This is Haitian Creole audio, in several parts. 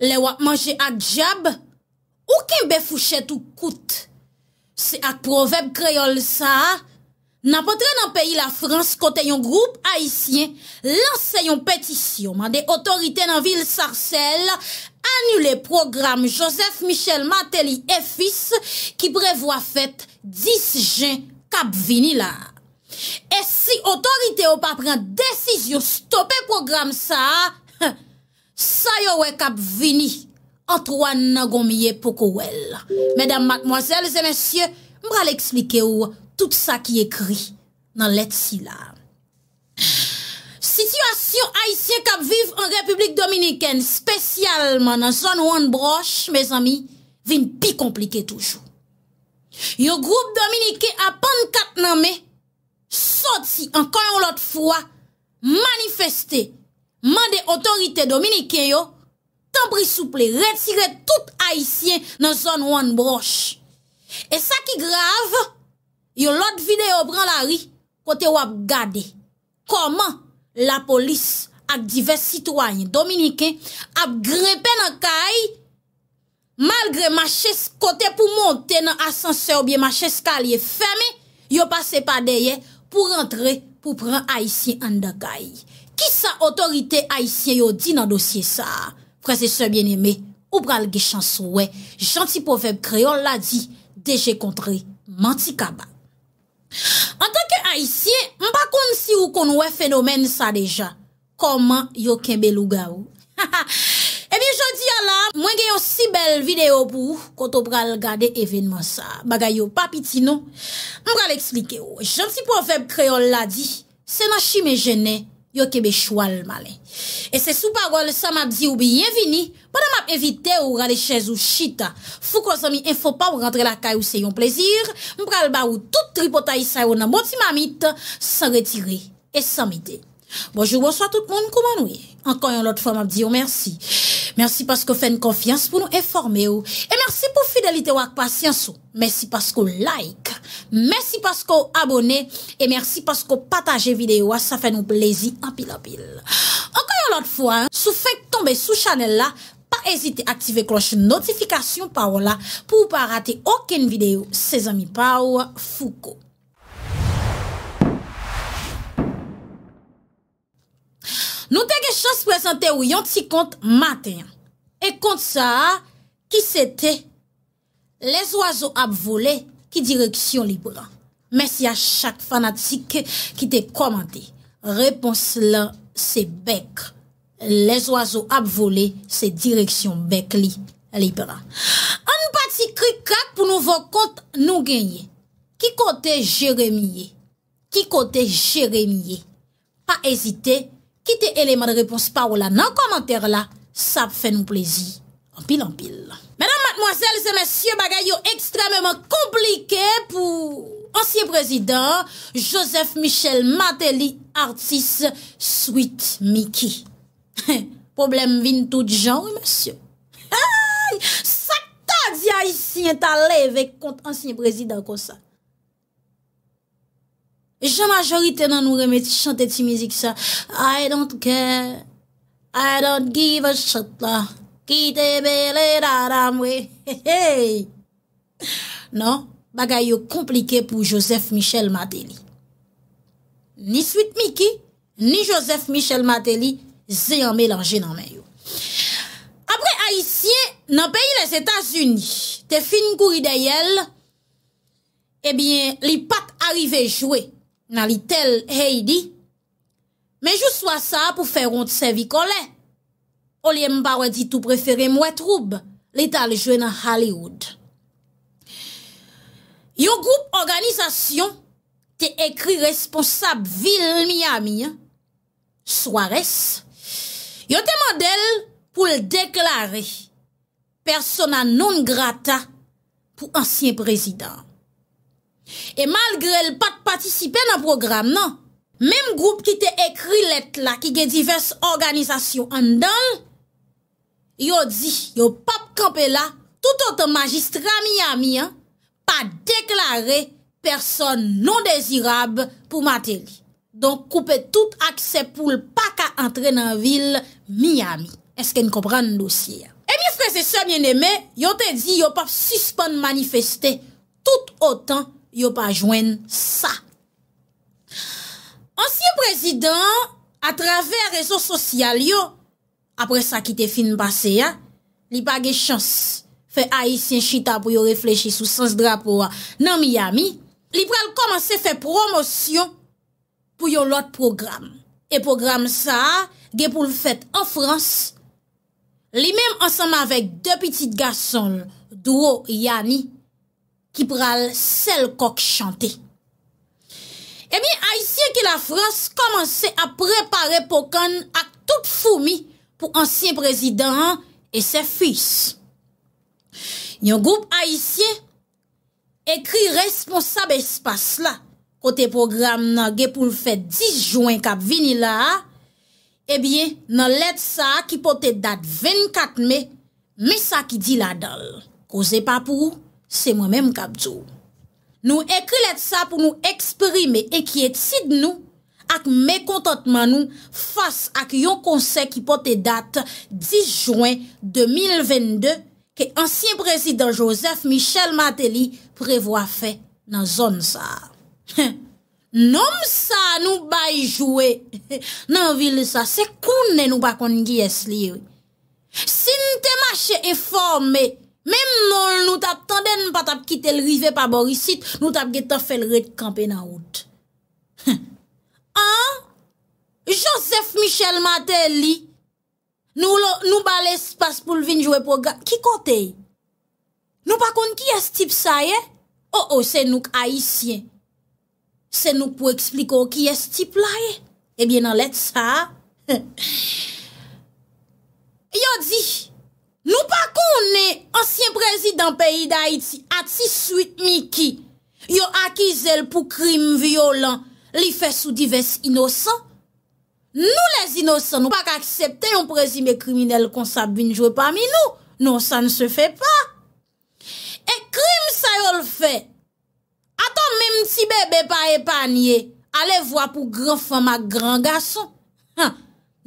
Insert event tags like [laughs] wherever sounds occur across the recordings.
le wak manje ak djab, ouken be fouchet ou kout. Se ak proveb kreyol sa, nan potre nan peyi la Frans kote yon groupe haisyen, lanse yon petisyon de otorite nan vil sarsel, anule program Joseph Michel Mateli et fils ki prevoa fèt 10 jen kap vini la. E si otorite ou pa pren desisyon stoppe program sa, ha, [laughs] ha, Sa yo wè kap vini Antoine Nagomiye Pokoel. Mèdam matmoazèl, zè mèsyè, mbra l'eksplike ou tout sa ki ekri nan let si la. Sityasyon aisyen kap viv an Republik Dominikèn spesyalman nan zon ou an broche, mèz ami, vin pi komplike toujou. Yo groub Dominikèn apan kat nan me, soti ankayon lot fwa, manifestè mande otorite Dominiken yo tan pri souple retire tout Haitien nan zon wan broche e sa ki grave yo lot vide yo pran la ri kote yo ap gade koman la polis ak divers sitwanyen Dominiken ap grepe nan kay malgre ma ches kote pou monte nan asanse obye ma ches kalye feme yo pase pa deye pou rentre pou pran Haitien an de kay Ki sa otorite aisyen yo di nan dosye sa? Prese se bien eme, ou pral ge chans wè, janti pofèb kreol la di, deje kontre manti kaba. En tanke aisyen, mpa kon si ou kon wè fenomen sa deja. Koman yo kembe luga ou? Ebi jodi ya la, mwen genyon si bel video pou koto pral gade evenman sa. Bagay yo papi ti nou, mpral ekslike ou. Janti pofèb kreol la di, se nan chi me jeney, yo kebe choual malin. Et c'est sous parole ça m'a dit ou bienvenue. Pendant m'a invité ou rale chez ou chita. Fou qu'on zami info pas rentrer la caille ou c'est un plaisir. M'pral ba ou tout tripotaille ça ou nan bon mamite sans retirer et sans m'aider. Bonjou, bonsoit tout moun kouman wè. Ankan yon lot fwa m ap diyo, mersi. Mersi paskou fèn konfians pou nou eforme ou. E mersi pou fidelite wak pasyans ou. Mersi paskou like. Mersi paskou abone. E mersi paskou pataje videyo. Wa sa fèn ou plezi apil-apil. Ankan yon lot fwa, sou fèk tombe sou chanel la, pa ezite aktive kloche notifikasyon pa ou la pou ou pa rate oken videyo se zami pa ou foukou. Nou teke chans prezante ou yon ti kont maten. E kont sa, ki sete? Le zoazo ap vole, ki direksyon li beran. Mersi a chak fanatik ki te komante. Repons la, se bek. Le zoazo ap vole, se direksyon bek li beran. An pati krikak pou nou vok kont nou genye. Ki kote Jeremie? Ki kote Jeremie? Pa ezite, genye. Kite eleman repons pa ou la nan komantèr la, sa fè nou plezi. Ampil, ampil. Mèdam matmoazèl, se mèsyè bagay yo ekstremèman komplike pou ansyen prezidèn Joseph Michel Matéli artiste Sweet Mickey. [laughs] Problem vin tout jòn, mèsyè. Ay, sakta diya isi yon talè vek kont ansyen prezidèn kon sa. Je majorite nan nou remè ti chante ti mizik sa. I don't care, I don't give a shit la. Ki te belè da damwe. Nan, bagay yo komplike pou Joseph Michel Mateli. Ni suit Miki, ni Joseph Michel Mateli zè yon mélange nan men yo. Apre Aisyen nan peyi les Etats-Unis, te fin gouri deyel, e eh bien li pat arrive jouè. nan li tel heydi, men jou swa sa pou fè ronde sevi kolè, olè mba wè di tou preferè mwè troub, lè tal jwen nan Hollywood. Yo goup organizasyon te ekri responsab vil miyami, swares, yo te mandel pou l deklare personan non grata pou ansyen prezident. E malgre l pa te patisipe nan program nan, menm group ki te ekri let la ki gen diverse organizasyon an dan, yo di, yo pap kampe non la, tout an te magistra miyami an, pa deklare person non dezirab pou materi. Don koupe tout akse pou l pa ka entre nan vil miyami. Eske n kompran dosye ya? E mispe se se mien eme, yo te di, yo pap suspon manifeste tout an tan, yo pa jwen sa. Ansyen prezident, atraver rezo sosyal yo, apre sa ki te fin pase ya, li pa ge chans fe Aisyen Chita pou yo reflechi sou sens drapo wa nan Miami, li pral komanse fe promosyon pou yo lot program. E program sa, ge pou l'fet an Frans, li men ansan ma vek de pitit gason, Douro Yanyi, ki pral sel kok chante. Ebyen, eh Aisyen ki la fras komanse ap prepare pokan ak tout foumi pou ansyen prezident e se fys. Yon goup Aisyen ekri res monsab espas la kote program nan Gepoul Feth 10 Jouen kap vini eh la, ebyen nan let sa ki pote dat 24 me me sa ki di la dol. Koze pa pou ou? Se mwen men mkabdjou. Nou ekilet sa pou nou eksprime e ki etid nou ak mekontotman nou fas ak yon konsek ki pote dat 10 Jouen 2022 ke ansyen prezident Joseph Michel Mateli prevoa fe nan zon sa. [laughs] Nom sa nou bayjouwe nan [laughs] vil sa se kounen nou bakon giyes li. Si nou te mache e forme Mem mol non, nou ta tanden pa tap kite l rive pa borisit, nou tap ge ta fel red kampen na wot. Josef Michel Maté li, nou bal espas pou l vin jwe proga... Ki kote? Nou pa kon ki es tip sa ye? Oh oh, se nouk Aisyen. Se nouk pou ekspliko ki es tip la ye? Ebyen an let sa. Yo di... Nou pa kon ne ansyen prezident peyi da iti ati suit mi ki yo akizel pou krim violan li fe sou divers inosan. Nou les inosan nou pa aksepte yon prezime kriminel kon sa bi njwe pa mi nou. Nou sa nse fe pa. E krim sa yo l fe. Atan men mti bebe pa e panye ale vwa pou gran famak gran gason.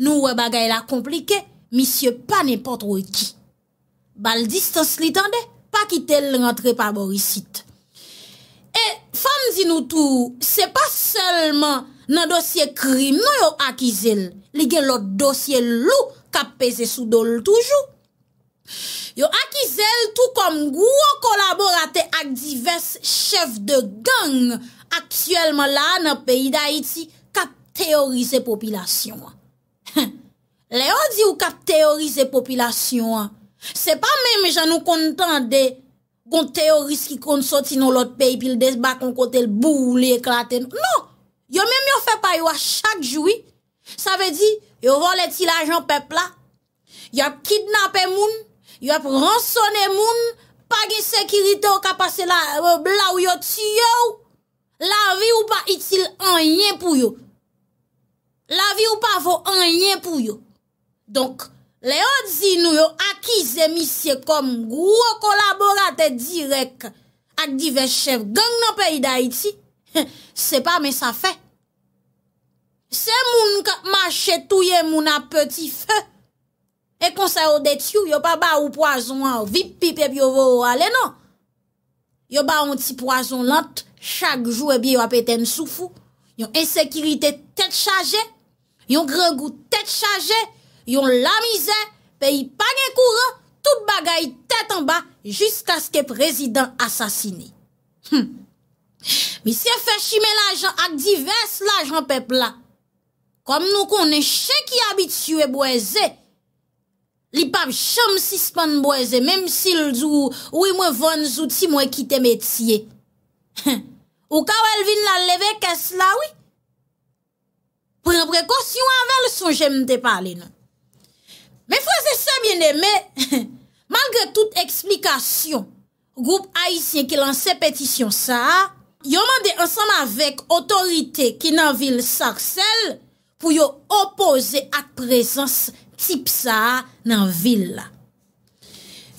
Nou we bagay la komplike misye pa ne potro ki. Bal distans li tande, pa ki tel rentre pa borisit. E fam zinoutou, se pa selman nan dosye krimon yo akizel, li gen lot dosye lou kap peze sou dole toujou. Yo akizel tou kom gwo kolaborate ak divers chev de gang aksyelman la nan peyi da iti kap teorize popilasyon. [laughs] Le yo di ou kap teorize popilasyon an? Se pa men men jan nou kontan de gonte yo riski kon soti nou lot peyi pil des bakon kontel bou li eklaten. Non! Yo men men yo fe pa yo a chak joui. Sa ve di, yo vole ti la jan pepla. Yo ap kidnape moun. Yo ap ransone moun. Page sekirito kapase la euh, bla ou yo tiyou. La vi ou pa itil an yen pou yo. La vi ou pa vo an yen pou yo. Donk, Le odzi nou yo akize misye kom gwo kolaborate direk ak dive chev genk nan peyi da iti, [laughs] se pa men sa fe. Se moun ka mache touye moun apeti fe, e konsa ou deti yo, yo pa ba ou poazon an, vip pip epi yo vo ou ale non. Yo ba ou ti poazon lant, chak jou e bi yo apete msoufou, yo ensekirite tet chaje, yo grengou tet chaje. yon la mize, pe yi pa gen kouro, tout bagay tet an ba, jiska skè prezident asasine. Hm. Mi se fè shime la jan ak divers la jan pepla. Kom nou konen chè ki abitye boyeze, li pav chom si span boyeze, mèm si l zou ou yi e mwen von zouti mwen kite metye. Hm. Ou kaw el vin la leve kes la, oui? Pou yon prekos yon avè l son jèm te pale nan. Me fwese se mwen eme, malgre tout eksplikasyon, group aisyen ki lanse petisyon sa, yo mwende ansan avèk otorite ki nan vil sarsel pou yo opoze ak prezans tip sa nan vil.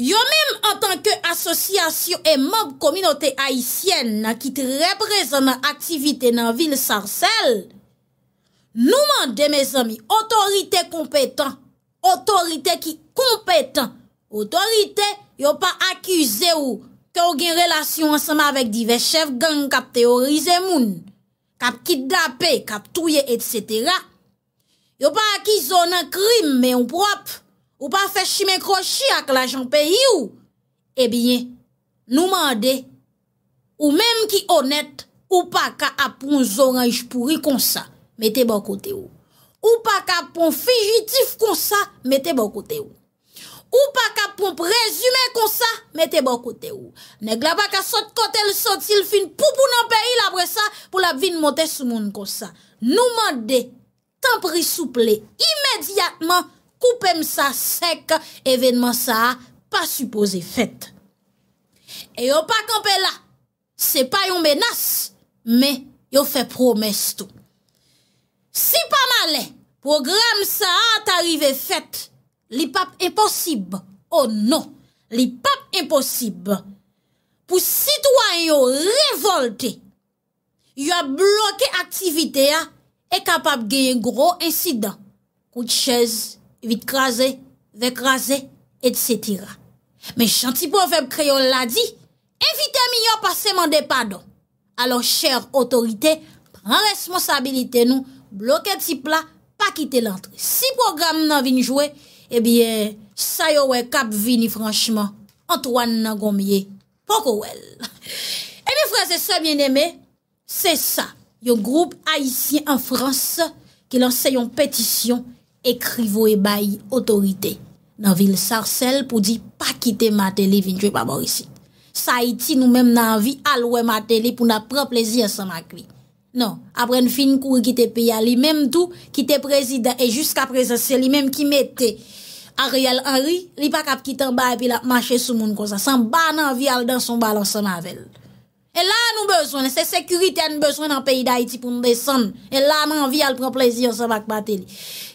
Yo mwem an tanke asosyasyon e mob kominote aisyen na ki te reprezen nan aktivite nan vil sarsel, nou mwende, me zami, otorite kompetan Otorite ki kompetan, otorite yo pa akize ou, ke ou gen relasyon ansama vek divers chev gang kap teorize moun, kap kidape, kap touye, et cetera. Yo pa akize ou nan krim men ou prop, eh ou pa fechime krochi ak la janpe yu, e bine, nou mande, ou menm ki onet, ou pa ka apoun zoran jpouri konsa, mette bo kote ou. Ou pa ka pon figitif kon sa, mette bon kote ou. Ou pa ka pon prezume kon sa, mette bon kote ou. Ne glaba ka sot kote l sot, sil fin pou pou nan peyi la pre sa, pou la vin monte sou moun kon sa. Nou mande, tan pri souple, imediatman, koupe m sa sek, evenman sa a, pa supose fet. E yo pa kanpe la, se pa yon menas, me yo fe promes tou. Si pa male, program sa a tarive fet, li pap e posib, o oh no, li pap e posib, pou sitwanyo revolte, yo bloke aktivite a, e kapab geye gro insidan, kout chez, vit kraze, ve kraze, et setira. Me chantipo vep kreyo la di, evite mi yo paseman de padon, alon chèr otorite, pran responsabilite nou, Bloke tipla, pa kite lantre. Si program nan vini jwe, ebiye, eh sa yo we kap vini franchman. Antoine nan gomye, poko wel. Ebiye fran, se se mien eme, se sa. Yo groub Aisyen an Frans, ke lan se yon petisyon, ekrivo e bayi otorite. Nan vil sarsel pou di, pa kite mateli vini jwe paborisi. Sa iti nou mem nan vi, alwe mateli pou na pre plezi asan akwi. Non, apren fin kou ki te peya li menm tou ki te prezida. E jysk apreza se li menm ki mette Ariel Henry, li pa kap ki ten baye pi la manche sou moun kon sa. San banan vyal dan son balanson anvel. E la anou bezwen, se sekurite anou bezwen an peyi da iti pou nou deson. E la anou anvi al pou plesyon sa bak bate li.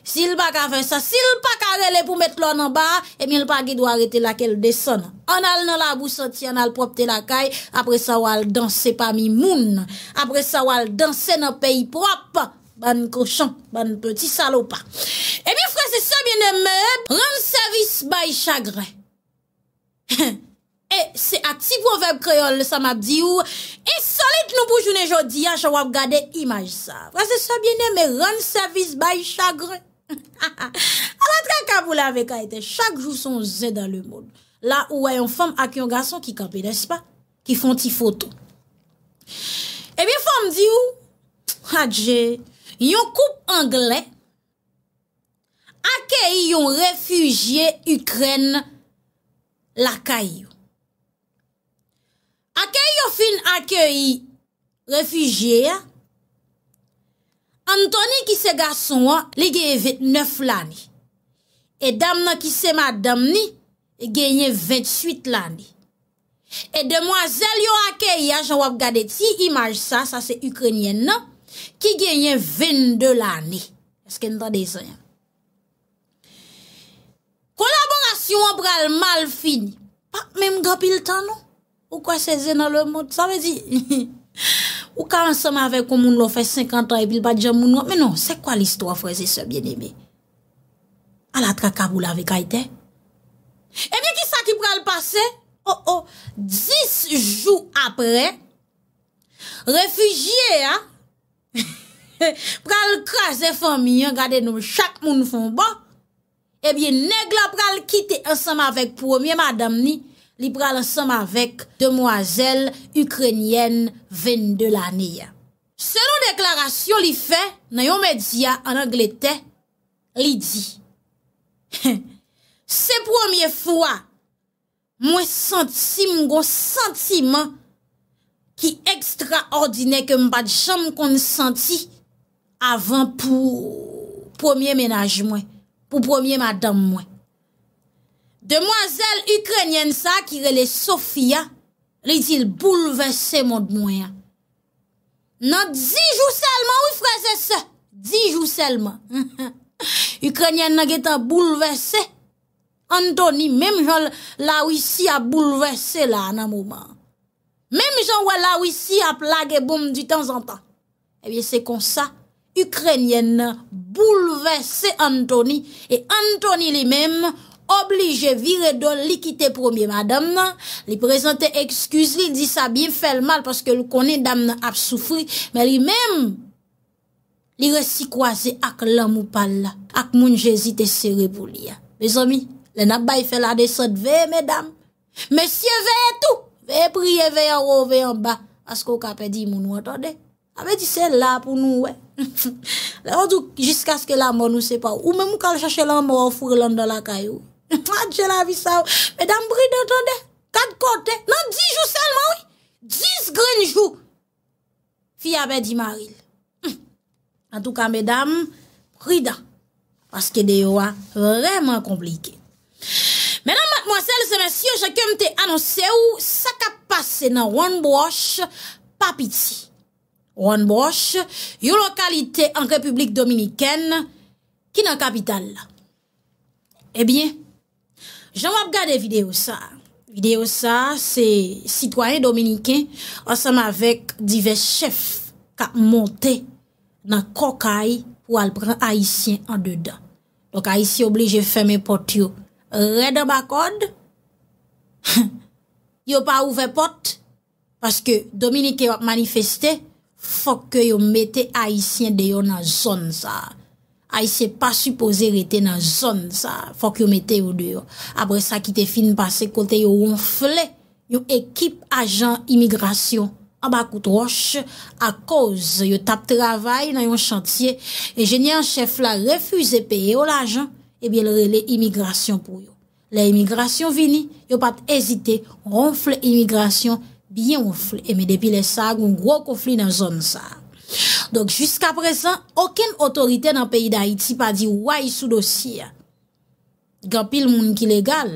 Si l bak aven sa, si l pak arele pou met lon anba, e mi l pagi dwa arete la ke l deson. An al nan la bousoti, an al popte la kay, apre sa wal danse pa mi moun. Apre sa wal danse nan peyi pwap, ban koshan, ban peti salopa. E eh mi fwese sa bienem me, rande servis bay chagre. [laughs] E se akti pou veb kreol, sa map di ou, e solit nou pou jounen jodi a, chan wap gade imaj sa. Frase sa biene, me ron servis bay chagre. [laughs] A la tre ka pou la vek a ete, chak jou son zè da le moun. La ou wè yon fam ak yon gason ki kapè despa, ki fon ti foto. E biye fam di ou, adje, yon koup angle, akè yon refugye Ukren lakay yo. fin akyeyi refujiye ya, antoni ki se gason wa, li genye 29 lani, e dam nan ki se madam ni, e genye 28 lani, e demwazel yo akyeyi ya, jan wap gade ti, imaj sa, sa se Ukrenyen nan, ki genye 22 lani, esken ta de zanyan. Kolaborasyon wap gale mal fin, pa mèm gapil tan nou, Ou kwa sezen nan lor mot, sa vezi? [laughs] Ou ka ansama vek kon moun lo fe 50 an e bil ba dijan moun wap? Menon, se kwa l'histo a freze se bien eme? A la trakabou la vek aite? Ebyen, ki sa ki pral pase? O, o, 10 jou apre, refujiye a, pral kras e fomi yon, gade nou chak moun fomba, ebyen negla pral kite ansama vek pwomiye madam ni, li pral ansam avek demwazel Ukrenyen Vendelania. Selon deklarasyon li fe, nayon medya an Anglete li di, se promye fwa, mwen santi mgon santi man ki ekstra ordine ke mbade chanm kon santi avan pou promye menaj mwen, pou promye madame mwen. Demwazel Ukrenyen sa ki rele Sofia, rezil boulevese mod mwen ya. Nan, zijou selman wifre se se, zijou selman. Ukrenyen nageta boulevese, antoni mem jol la wisi non, [laughs] a boulevese la nan mouman. Mem jol la wisi a plage boum di tenzantan. Ebyen se eh konsa, Ukrenyen boulevese antoni, e antoni li mem... Oblige vire don likite promye madam nan, li prezante ekskuse li, di sa bin fel mal paske lou konen dam nan ap soufri, men li menm li resi kwaze ak lan mou pal la, ak moun jesite sere pou li ya. Me zomi, le nap bay fe la de sot ve, me dam, me sye ve etou, ve priye ve an ro ve an ba, paske ou kapè di moun ou atode, apè di se la pou nou we. Le an tou, jiska se ke la moun ou se pa, ou men mou kal chache lan mou an fure lan do la kayou, [laughs] Madje la vi sa ou. Oh. Mèdam Brida, tonde? Kad kote? Nan di jou selman ou? Diz gren jou. Fi abè di maril. Nan tou ka mèdam, Brida. Paske deyo a vreman komplike. Mèdam matmwasele se mèsyo, chakèm te anonse ou, sa ka pase nan Wanbroche, papiti. Wanbroche, yon lokalite an Republik Dominikèn, ki nan kapital la. Ebyen, Jan wap gade video sa, video sa se sitwoyen dominiken asanm avek divers chef ka monte nan kokay pou al pren haisyen an dedan. Donk haisyen oblige ferme pot yo, redan ba kod, [laughs] yo pa ouve pot, paske dominiken wap manifeste, fok yo mete haisyen deyo nan zon sa a. Ay se pa supose rete nan zon sa, fok yo mete yo dur. Apre sa ki te fin pase kote yo ronfle yo ekip ajan imigrasyon. Aba koutroche, a koz yo tap travay nan yon chantye, enjenyen chef la refuze peye yo la ajan, e bie le rele imigrasyon pou yo. La imigrasyon vini, yo pat ezite, ronfle imigrasyon, biye ronfle, e me depi le sa, goun gro konfli nan zon sa. Donk, jusqu'a prezant, oken otorite nan peyi da Haiti pa di waye sou dosi ya. Gapil moun ki legal,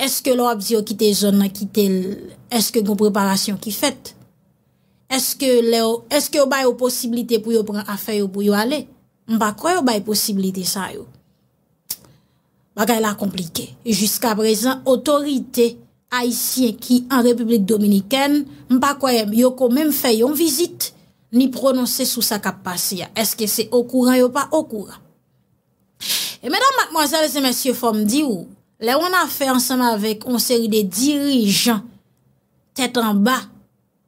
eske lò ap di yo kite zon nan kite lò, eske goun preparasyon ki fèt? Eske yo baye ou posibilite pou yo pran afeyo pou yo ale? Mpa kway yo baye posibilite sa yo? Bagay la komplike. Jusk'a prezant, otorite Haitien ki an Republik Dominikèn, mpa kway yo kon men feyon vizite Ni prononse sou sa kapasyan. Eske se okouran yo pa okouran. E menan matmoazal se monsye fom di ou. Le wana fe ansama vek on seri de dirijan. Tet an ba.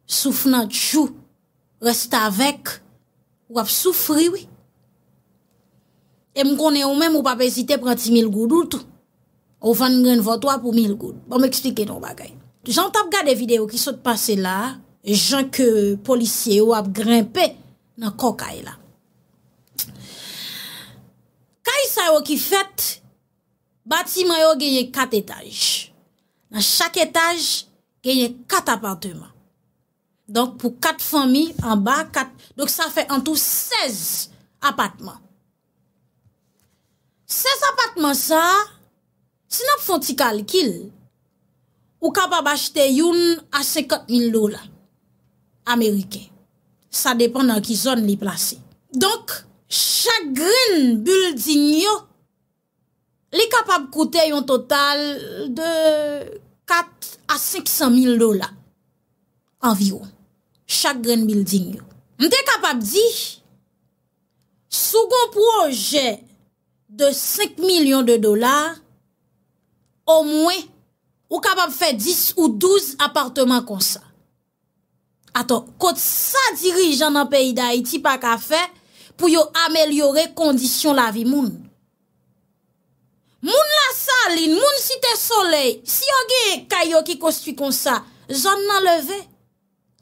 Souf nan tchou. Resta vek. Ou ap soufri oui. E mkone ou men mou pa bezite pranti 1000 goudout. Ou van mwen votwa pou 1000 goud. Ba m eksplike ton bagay. Tu jan tap gade videyo ki sot pase la. E jan ke polisye yo ap grimpe nan koka e la. Ka yisa yo ki fet, batiman yo genye kat etaj. Nan chak etaj, genye kat aparteman. Donk pou kat fami, an ba, kat, donk sa fe an tou 16 apartman. 16 apartman sa, ti nan pou fon ti kalkil, ou ka pa bachte yon a 50.000 lola. Amerike, sa depan nan ki zon li plase. Donk, chak green building yo, li kapab koute yon total de 4 a 500 mil dola. Avio, chak green building yo. M dey kapab di, sou gon proje de 5 milyon de dola, o mwen, ou kapab fe 10 ou 12 apartman konsa. Aton, kote sa dirijan an peyi da iti pa ka fe pou yo amelyore kondisyon la vi moun. Moun la sa lin, moun si te soley, si yo ge kayo ki kostwi kon sa, zon nan leve.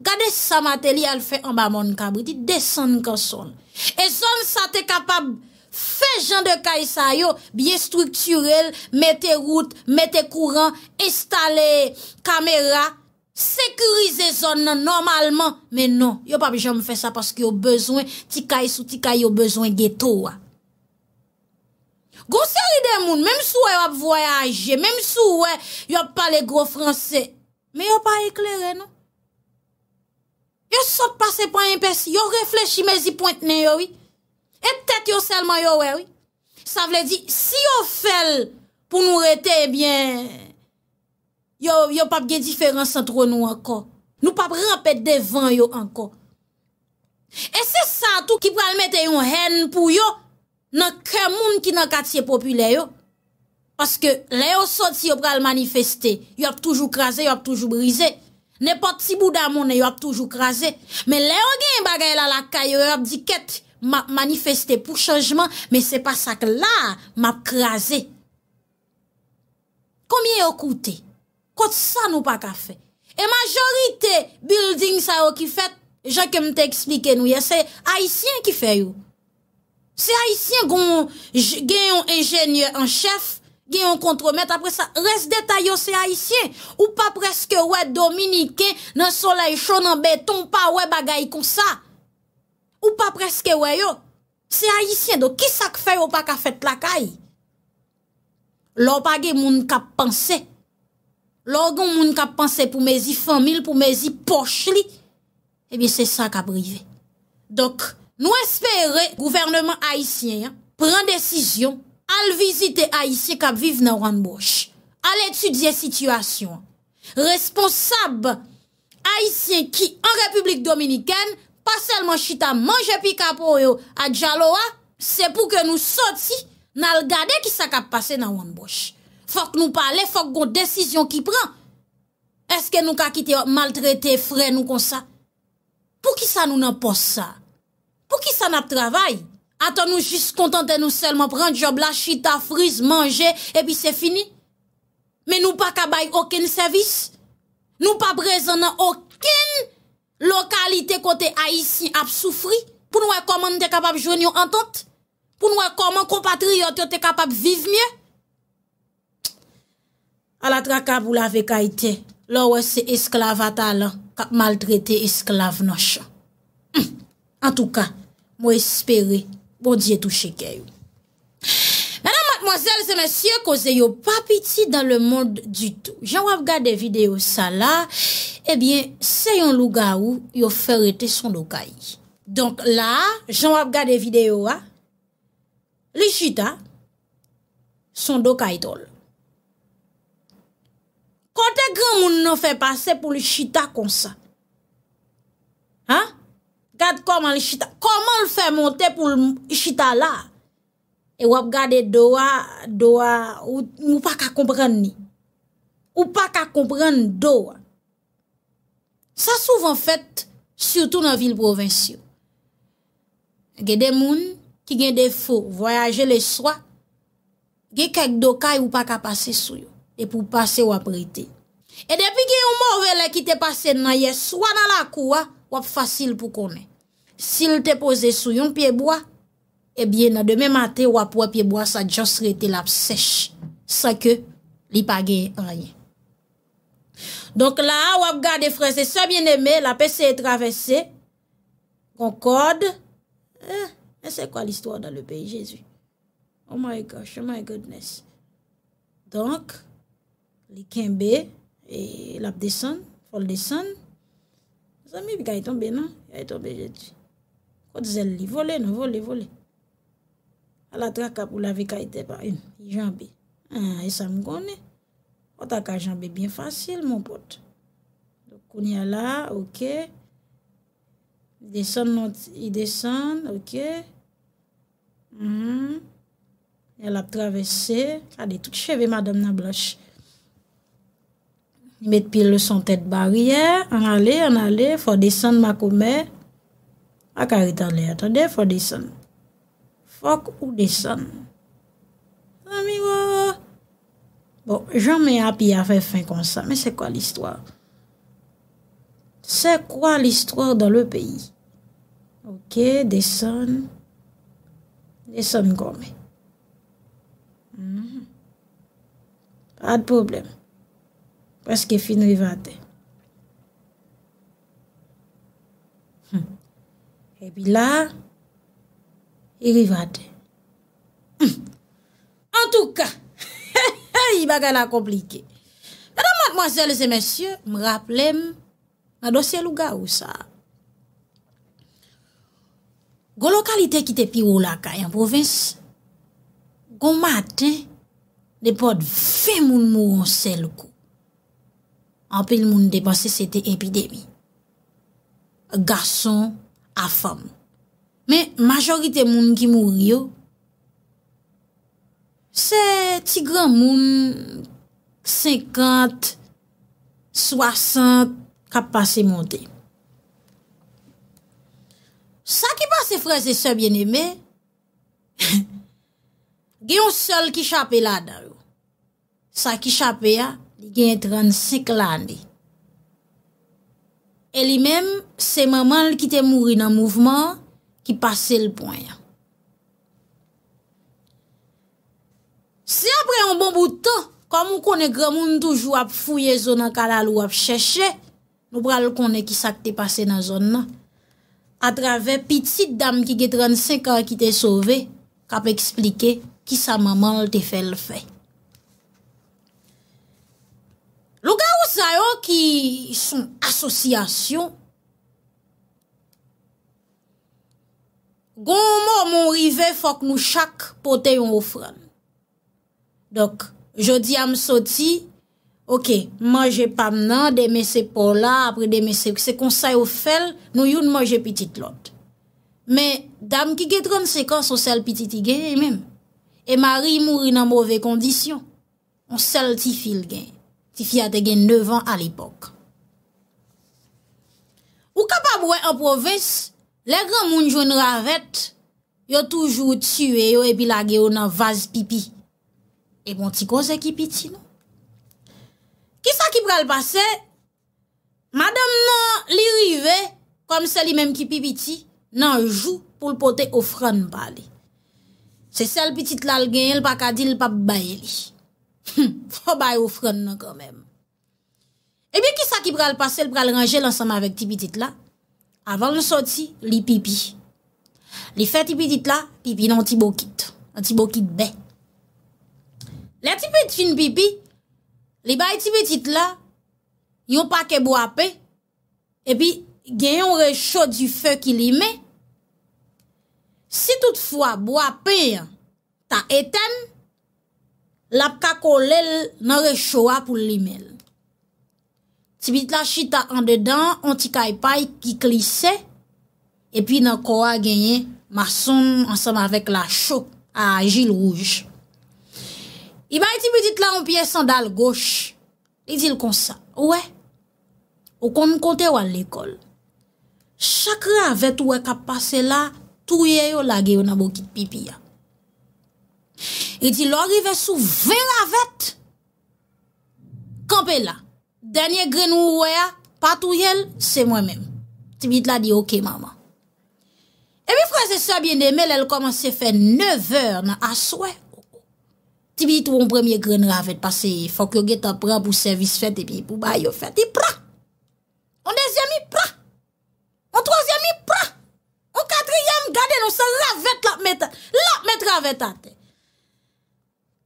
Gade sa materi al fe ambamon kabri, di desen kon son. E zon sa te kapab fe jan de kay sa yo, biye strukturel, mete route, mete kouran, estale kamera. Sekurize zon nan normalman, men nan, yo pa bi jom fè sa pask yo bezwen tika yisou, tika yo bezwen geto wè. Gon seri den moun, menm sou wè yo ap voyaje, menm sou wè yo pale gros franse, men yo pa eklere nan. Yo sot pase pan yon pesi, yo reflechi mezi pointe nan yo wè. E ptèt yo selman yo wè wè. Sa vle di, si yo fel pou nou rete, e eh bien, Yo, yo pap gen diferans antro nou anko. Nou pap rampet devan yo anko. E se sa tout ki pral mette yon hen pou yo, nan kre moun ki nan katiye popule yo. Paske le yo sot si yo pral manifesté, yo ap toujou krasé, yo ap toujou brisé. Nè pot ti bouda moun, yo ap toujou krasé. Men le yo gen bagay la lakay, yo ap diket manifesté pou chanjman, men se pa sa ke la, map krasé. Komi yo koute? Kote sa nou pa ka fe. E majorite building sa yo ki fet, jake mte eksplike nou ye, se haisyen ki fe yo. Se haisyen gen yon enjenye en chef, gen yon kontremet, apre sa res detay yo se haisyen. Ou pa preske we Dominike, nan solei chonan beton, pa we bagay kon sa. Ou pa preske we yo. Se haisyen do, ki sa ki fe yo pa ka fet la kay? Lo pa ge moun ka panse. Logon moun kap panse pou mezi famil, pou mezi poch li, ebyen eh se sa kap rive. Dok nou espere gouvernement Haitien pren desisyon al vizite Haitien kap vive nan Wanbosh. Al etudye situasyon. Responsab Haitien ki an Republik Dominiken, pa selman chita manje pi kap oyo a Djalowa, se pou ke nou soti nan al gade ki sa kap pase nan Wanbosh. Fok nou pa ale, fok goun desisyon ki pran. Eske nou ka kite mal traite, fre nou konsa? Pou ki sa nou nan pos sa? Pou ki sa nan travay? Atan nou jis kontante nou selman pran job la, chita, friz, manje, epi se fini? Men nou pa kabay oken servis? Nou pa brezen nan oken lokalite kote a yisi ap soufri? Pou nou e koman nou te kapab jwen yon antant? Pou nou e koman kompatri yo te kapab viv mye? ala trakab ou la vekayte, lor wese esklavata la, kap maltrete esklav noshan. An hmm. touka, mw espere, bondye touche keyo. Mwenan matmwazel, zemensye, koze yo papiti dan le mond du tou. Jan wap gade video sa la, ebyen, eh se yon luga ou, yo ferete son do kayi. Donk la, jan wap gade video a, le jita, son do kayi tol. Kante gran moun nan fè pase pou l'Ichita konsa? Ha? Gade koman l'Ichita, koman l'fè monte pou l'Ichita la? E wap gade doa, doa, ou pa ka komprende ni? Ou pa ka komprende doa? Sa souvan fèt, soutou nan vil provensyo. Gede moun ki gen defo, voyaje le swa, ge kek do kaye ou pa ka pase souyo. E pou pase wap rete. E depi gen yon mou vele ki te pase nanye, swa nan la kouwa, wap fasil pou konen. Si l te pose sou yon pieboa, ebyen eh nan deme mate wap wap pieboa sa jos rete lap sech. Sa ke li page a ye. Donk la wap gade frese se bieneme, la pe se etravesse, kon kode, e eh, se kwa listwa dan le peyi jesu. Oh my gosh, oh my goodness. Donk, Li ken be, e la ap desen, fol desen. Zan mi bi gaye ton be nan? Gaye ton be jeti. Kote zel li vole, nan vole, vole. A la tra kap ou la vi kaite pa yon, yon be. An, ah, e sa m gone. Kote a ka yon be bin fasil, moun pote. Koun ya la, okey. Desen not, yi desen, okey. El hmm. ap travese. A de tout cheve madame nan blanche. Y met pil le son tèt bariyè, an alè, an alè, fò desèn makou mè, ak arit alè, atade fò desèn. Fòk ou desèn. Ami wò. Bon, jom mè api a fè fin kon sa, mè sè kwa l'histoire? Sè kwa l'histoire dan lè peyi? Ok, desèn. Desèn komè. Hmm. Pat probleme. Pweske fin rivade. Hm. E bi la, e rivade. Hm. En tou ka, [laughs] i bagana komplike. Dada mat mansel se mensyo, m raplem, m adosye luga ou sa. Gon lokalite ki te pi ou laka, yon provins, gon mate, de pod ve moun moun sel ko. apil moun depase sete epidemi. Gason a fam. Me, majorite moun ki moun yo, se ti gran moun 50, 60 kap pase moun de. Sa ki pase frese se bien eme, ge yon sol ki chapel la da yo. Sa ki chapel ya, di genye 35 landi. E li menm, se mamal ki te mouri nan mouvman, ki pase l pwoyan. Se apre an bon boutan, kamou konen kramoun toujou ap fouye zonan kalal ou ap cheshe, nou pral konen ki sakte pase nan zonan, atrave pitit dam ki genye 35 an ki te sove, kap eksplike ki sa mamal te fel fey. Louka ou sa yon ki sou asosyasyon, goun moun moun rive fok nou chak pote yon ou fran. Dok, jodi am soti, oke, manje pam nan, demese pou la, apre demese, se konsay ou fel, nou yon manje pitit lot. Men, dam ki getron se kons, ou sel pitit i gen, e men. E mari mouri nan mouve kondisyon, ou sel ti fil gen. Ti fya te gen 9 an al ipok. Ou kapap wè an profes, le gran moun joun raret, yo toujou tue yo epi lage yo nan vaz pipi. E bon ti kon se kipiti nou. Kisa ki pral pase, madame nan li rive, kom se li menm kipiti, nan jou pou l pote ofran pale. Se sel piti tlal gen, l pakadil pap bayeli. Hmm, Fwa bay ou fron nan non, kanmem. E eh bi ki sa ki pral pase, pral range lansanman vek tipi tit la? Avan lousoti, li pipi. Li fe tipi tit la, pipi nan ti bokit. Nan ti bokit be. Le tipi ti fin pipi, li bay tipi tit la, yon pa ke bo api, e bi genyon rechot di fe ki li me. Si toutfwa bo api, ta eten, lap kakolel nan rechowa pou li mel. Ti bidit la chita an dedan, an ti kay pay ki klise, epi nan kowa genye, mason ansanm avek la chok, a ajil rouge. Iba iti bidit la an piye sandal goch, itil konsa, ouwe, ou kon kontewan lekol, chakre avet ouwe kapase la, touye yo lage yo nan bokit pipiya. E di lò rive sou vè ravèt Kampè la Dènyè gren ou wè ya Patou yèl, se mwè mèm Ti bit la di ok maman E mi fraze sa bien de mèl El komanse fè nevèr nan aswè Ti bit ou mwen premyè gren ravèt Pase fok yo geta pran pou servis fèt E bi pou bayo fèt Ti pran Mwen dezyèm mi pran Mwen trozyèm mi pran Mwen katriyèm gade nou se ravèt la mèt La mèt ravèt a te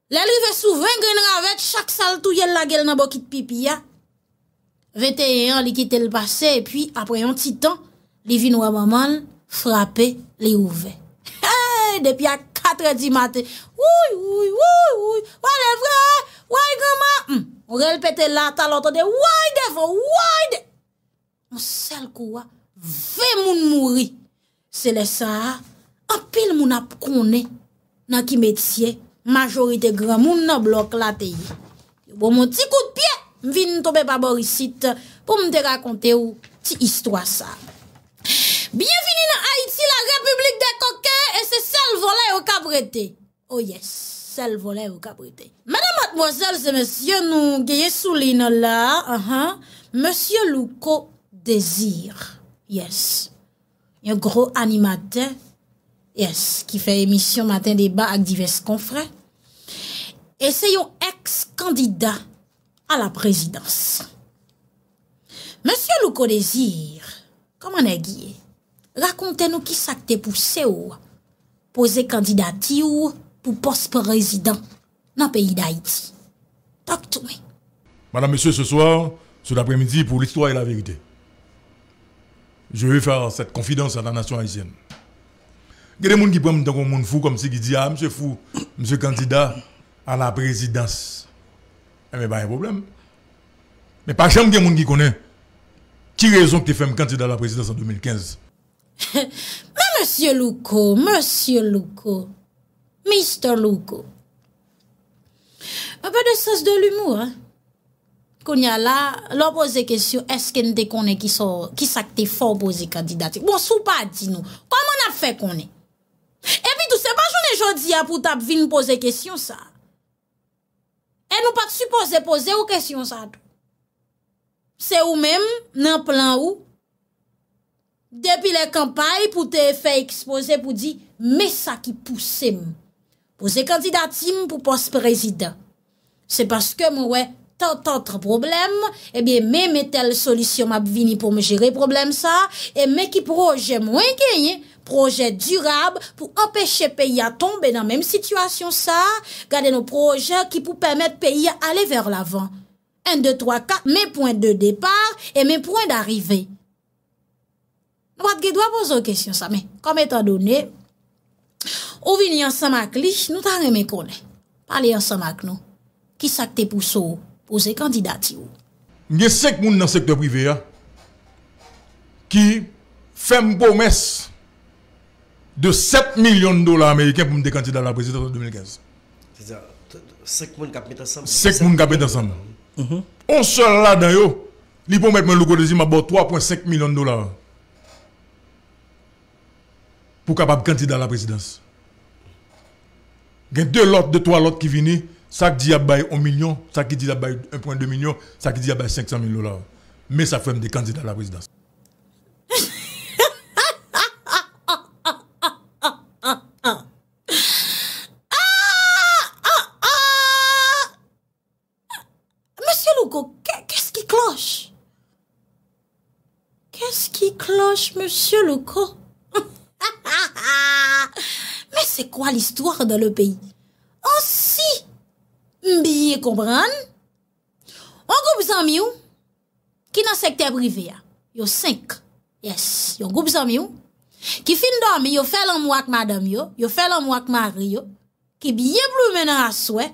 Lè li vè souven gen ravèd chak sal tou yè l lage l nan bokit pipi ya. Vè te yè yon li kite l basè, e pi apre yon titan, li vin waman man frape li ouve. [laughs] Depi a katredi mate, woui woui woui woui, wale vre, woy goma, moun hmm, rel pete lata louto de woy defo, woy defo. Moun sel kouwa, ve moun mouri. Se le sa apil moun ap kone, nan ki metye, Majorite gran moun nan blok la teyi. Bo moun ti kout pye, m vin nou tope pa borisit pou m te rakonte ou ti istwa sa. Bienvini nan Haiti, la Republik de Koke, e se sel volay ou kabrete. Oh yes, sel volay ou kabrete. Madame Matmozelle, se monsye nou geye souline la, uh-huh. monsye louko dezir. Yes, yon gro animate, yes, ki fe emisyon maten deba ak divers konfren. E se yon ex-kandida a la prezidans. Monsie Loukodezir, koman e gye, lakonte nou ki sakte pou se ou pose kandidati ou pou posprezidans nan peyi da Haiti. Talk to me. Madame Monsie, se soir, sou d'apremidi pou l'histoire et la verite. Je veux faire cette confidence à la nation haïtienne. Gède moun ki pwèm moun fou, monsie kandida, An la prezidans. E me ba yon problem. Me pa chanm gen moun ki konen. Ki rezon ki te fem kantida la prezidans [laughs] an 2015? Me monsye Loukou, monsye Loukou. Mister Loukou. Pa pa de sens de l'humour. Kon ya la, lor pose kesyon. Eske n te konen ki sakte for pose kandidati. Bon sou pa ti nou. Koman ap fe konen? Evit ou se pa jounen jodi apout ap vin pose kesyon sa. E nou pat su pose, pose ou kesyon sa tou? Se ou men, nan plan ou? Depi le kampaye, pou te efe ekspose pou di, me sa ki poussem. Pose kandidatim pou pos prezident. Se paske mwen wè, tan tan tra problem, e bie me metel solisyon ap vini pou me jere problem sa, e me ki proje mwen genyen, projè durab pou empèche peyi a tombe nan menm situasyon sa, gade nou projè ki pou pèmet peyi a ale ver l'avan. En 2-3-4, men point de dépar e men point d'arrivé. Mwad gè dwa pou zo kèsyon sa, men, kom etan donè, ou vin yon samak lich, nou tan remè konè. Palè yon samak nou, ki sak te pou sou, pou zè kandidati ou. Nye sek moun nan sektor privé ya, ki fem pò messe de 7 millions de dollars américains pour me candidat à la présidence en 2015. C'est-à-dire, 5 millions qui ensemble. 5 millions de ensemble. On seul là dans ils vont mettre mon logo de Zima 3,5 millions de dollars pour capable candidat à la présidence. Il y a deux lots, deux, trois lots qui viennent, ça qui dit à 1 million, ça qui dit à 1,2 million, ça qui dit à 500 000 dollars. Mais ça fait me candidats à la présidence. [laughs] Monsiou Loukou. [laughs] Mè se kwa l'istwak de l'opayi? An si mbiye kompran. An goup zami ou ki nan sekte briveya. Yo 5. Yes. Yon goup zami ou ki fin dormi yo fel an mwak madam yo. Yo fel an mwak maryo. Ki bie blu mena aswe.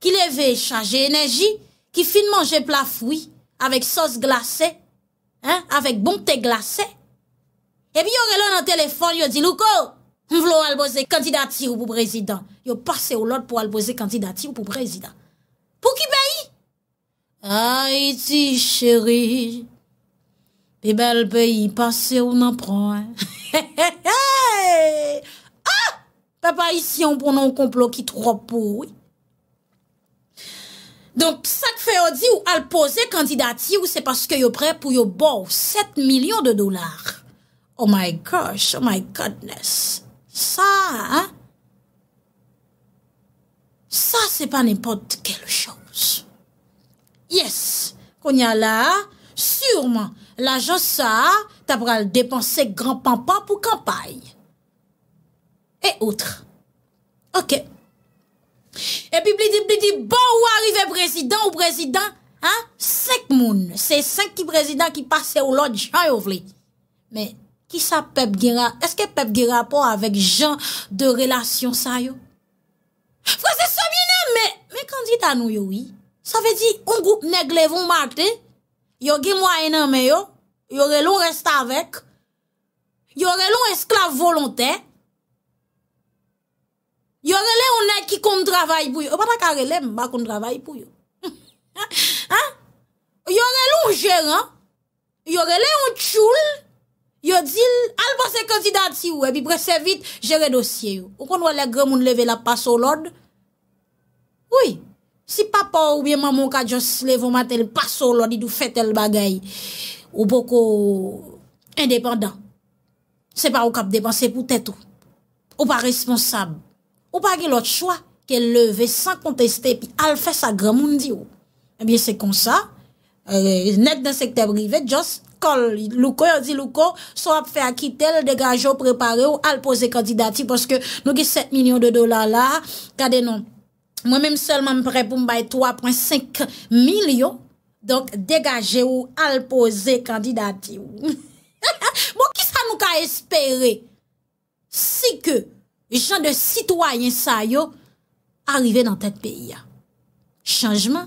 Ki leve chaje enerji. Ki fin manje plafoui. Avèk sos glase. Avèk bonte glase. E bi yo gelon an telefon, yo di, Louko, m vlo alboze kandidati ou pou prezident. Yo pase ou lot pou alboze kandidati ou pou prezident. Pou ki peyi? Haiti, chéri. Bi bel peyi pase ou nan pran. Ah! Pe pa isyon pou nan konplo ki tro pou. Donk, sak feyo di ou alboze kandidati ou se paske yo pre pou yo bo ou 7 milyon de dolar. Oh my gosh, oh my goodness. Ça, hein? Ça, c'est pas n'importe quelle chose. Yes, qu'on y a là, sûrement, l'agent ça, t'as le dépenser grand pampan pour campagne. Et autre. Ok. Et puis, blidi, blidi, bon où arrive président ou président, hein? Cinq moun. C'est cinq qui président qui passaient au l'autre gens, Mais, ki sa pep gira, eske pep gira po avèk jan de relasyon sa yo? Frosè sobyenè mè, mè kandid anou yo wè, sa vè di, ongou neg levon marte, yo gemwa enè mè yo, yo relon resta avèk, yo relon esklave volontè, yo releon nek ki kon travay pou yo, yo pata karele mba kon travay pou yo, [laughs] yo releon jèran, yo releon tchoul, Yo zil, al pa se kanzidat si ou, epi prese vit, jere dosye ou. Ou kon wale gremoun leve la pasolod? Ouye, si papa ou bien maman ka jos leve matel pasolod idou fete l bagay, ou poko independant, se pa ou kap depanse pou teto, ou pa responsab, ou pa gen lot chwa ke leve san konteste epi al fese a gremoun di ou. Ebyen se konsa, net nan sekte prive jos, kol lukon, yon di lukon, so ap fe akitel, degaje ou prepare ou alpoze kandidati, poske nou ki 7 milyon de dolar la, kade nou, mwen menm selman mpre pou mbay 3.5 milyon, donk degaje ou alpoze kandidati. [laughs] Bon, ki sa nou ka espere? Si ke, jen de sitwayen sa yo, arrive nan tet peyi ya. Chanjman,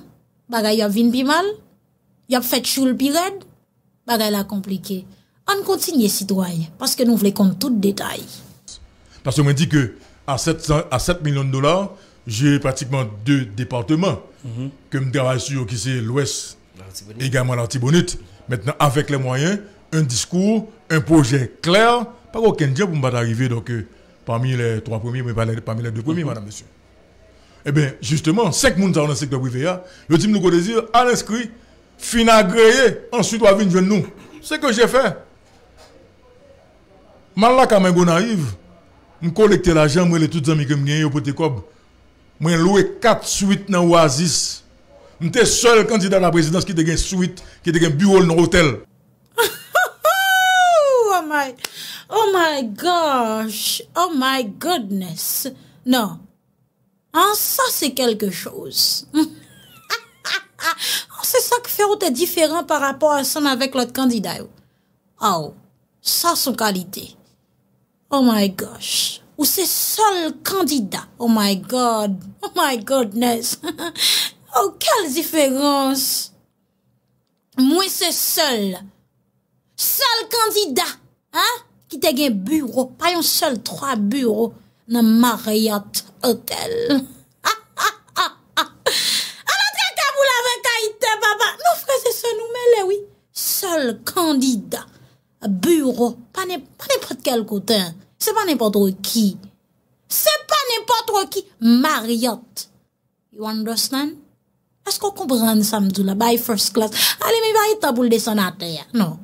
baga yon vin pi mal, yon fet choul pi red, bagay la compliqué. On continue, citoyen, parce que nous voulons tout détail. Parce que me dit que à à 7 millions de dollars, j'ai pratiquement deux départements mhm. que je travaille sur, qui c'est l'Ouest, également l'Antibonite. Maintenant, avec les moyens, un discours, un projet clair, pas aucun diable pour m'arriver donc euh, parmi les trois premiers, mais parmi les deux premiers, mhm. madame, monsieur. Eh bien, justement, cinq personnes dans le secteur privé, le hein. dis, nous, à l'inscrit, Fina greye, answit wavine jwen nou. Se ke jè fè. Man lak a men gona yiv. M konlekte la jèm wè lè tout zanmikèm gen yon poti kob. Mwen louè kat swit nan wazis. M te sol kandidat la prezidans ki te gen swit, ki te gen biwol nan hotel. [laughs] Oh, oh my gosh! Oh my goodness! Nan, an ah, sa se kelke chouz. [laughs] Ha ha ha! Se sa ke ferout e diferant par rapport a san avek lot kandida yo? Ah, ou, oh. sa son kalite. Oh my gosh, ou se sol kandida. Oh my God, oh my Godness. [laughs] Ou, oh, kel diferans? Mwen se sol. Sol kandida. Ki te gen bureau, pa yon sol 3 bureau nan Marriott Hotel. [laughs] Sèl kandida, büro, pa nè pat kèl koutè, se pa nè pat wè ki, se pa nè pat wè ki, maryot. You understand? Asko komponan samzou la, bay first class, ale mi bay taboul desonate ya. Non,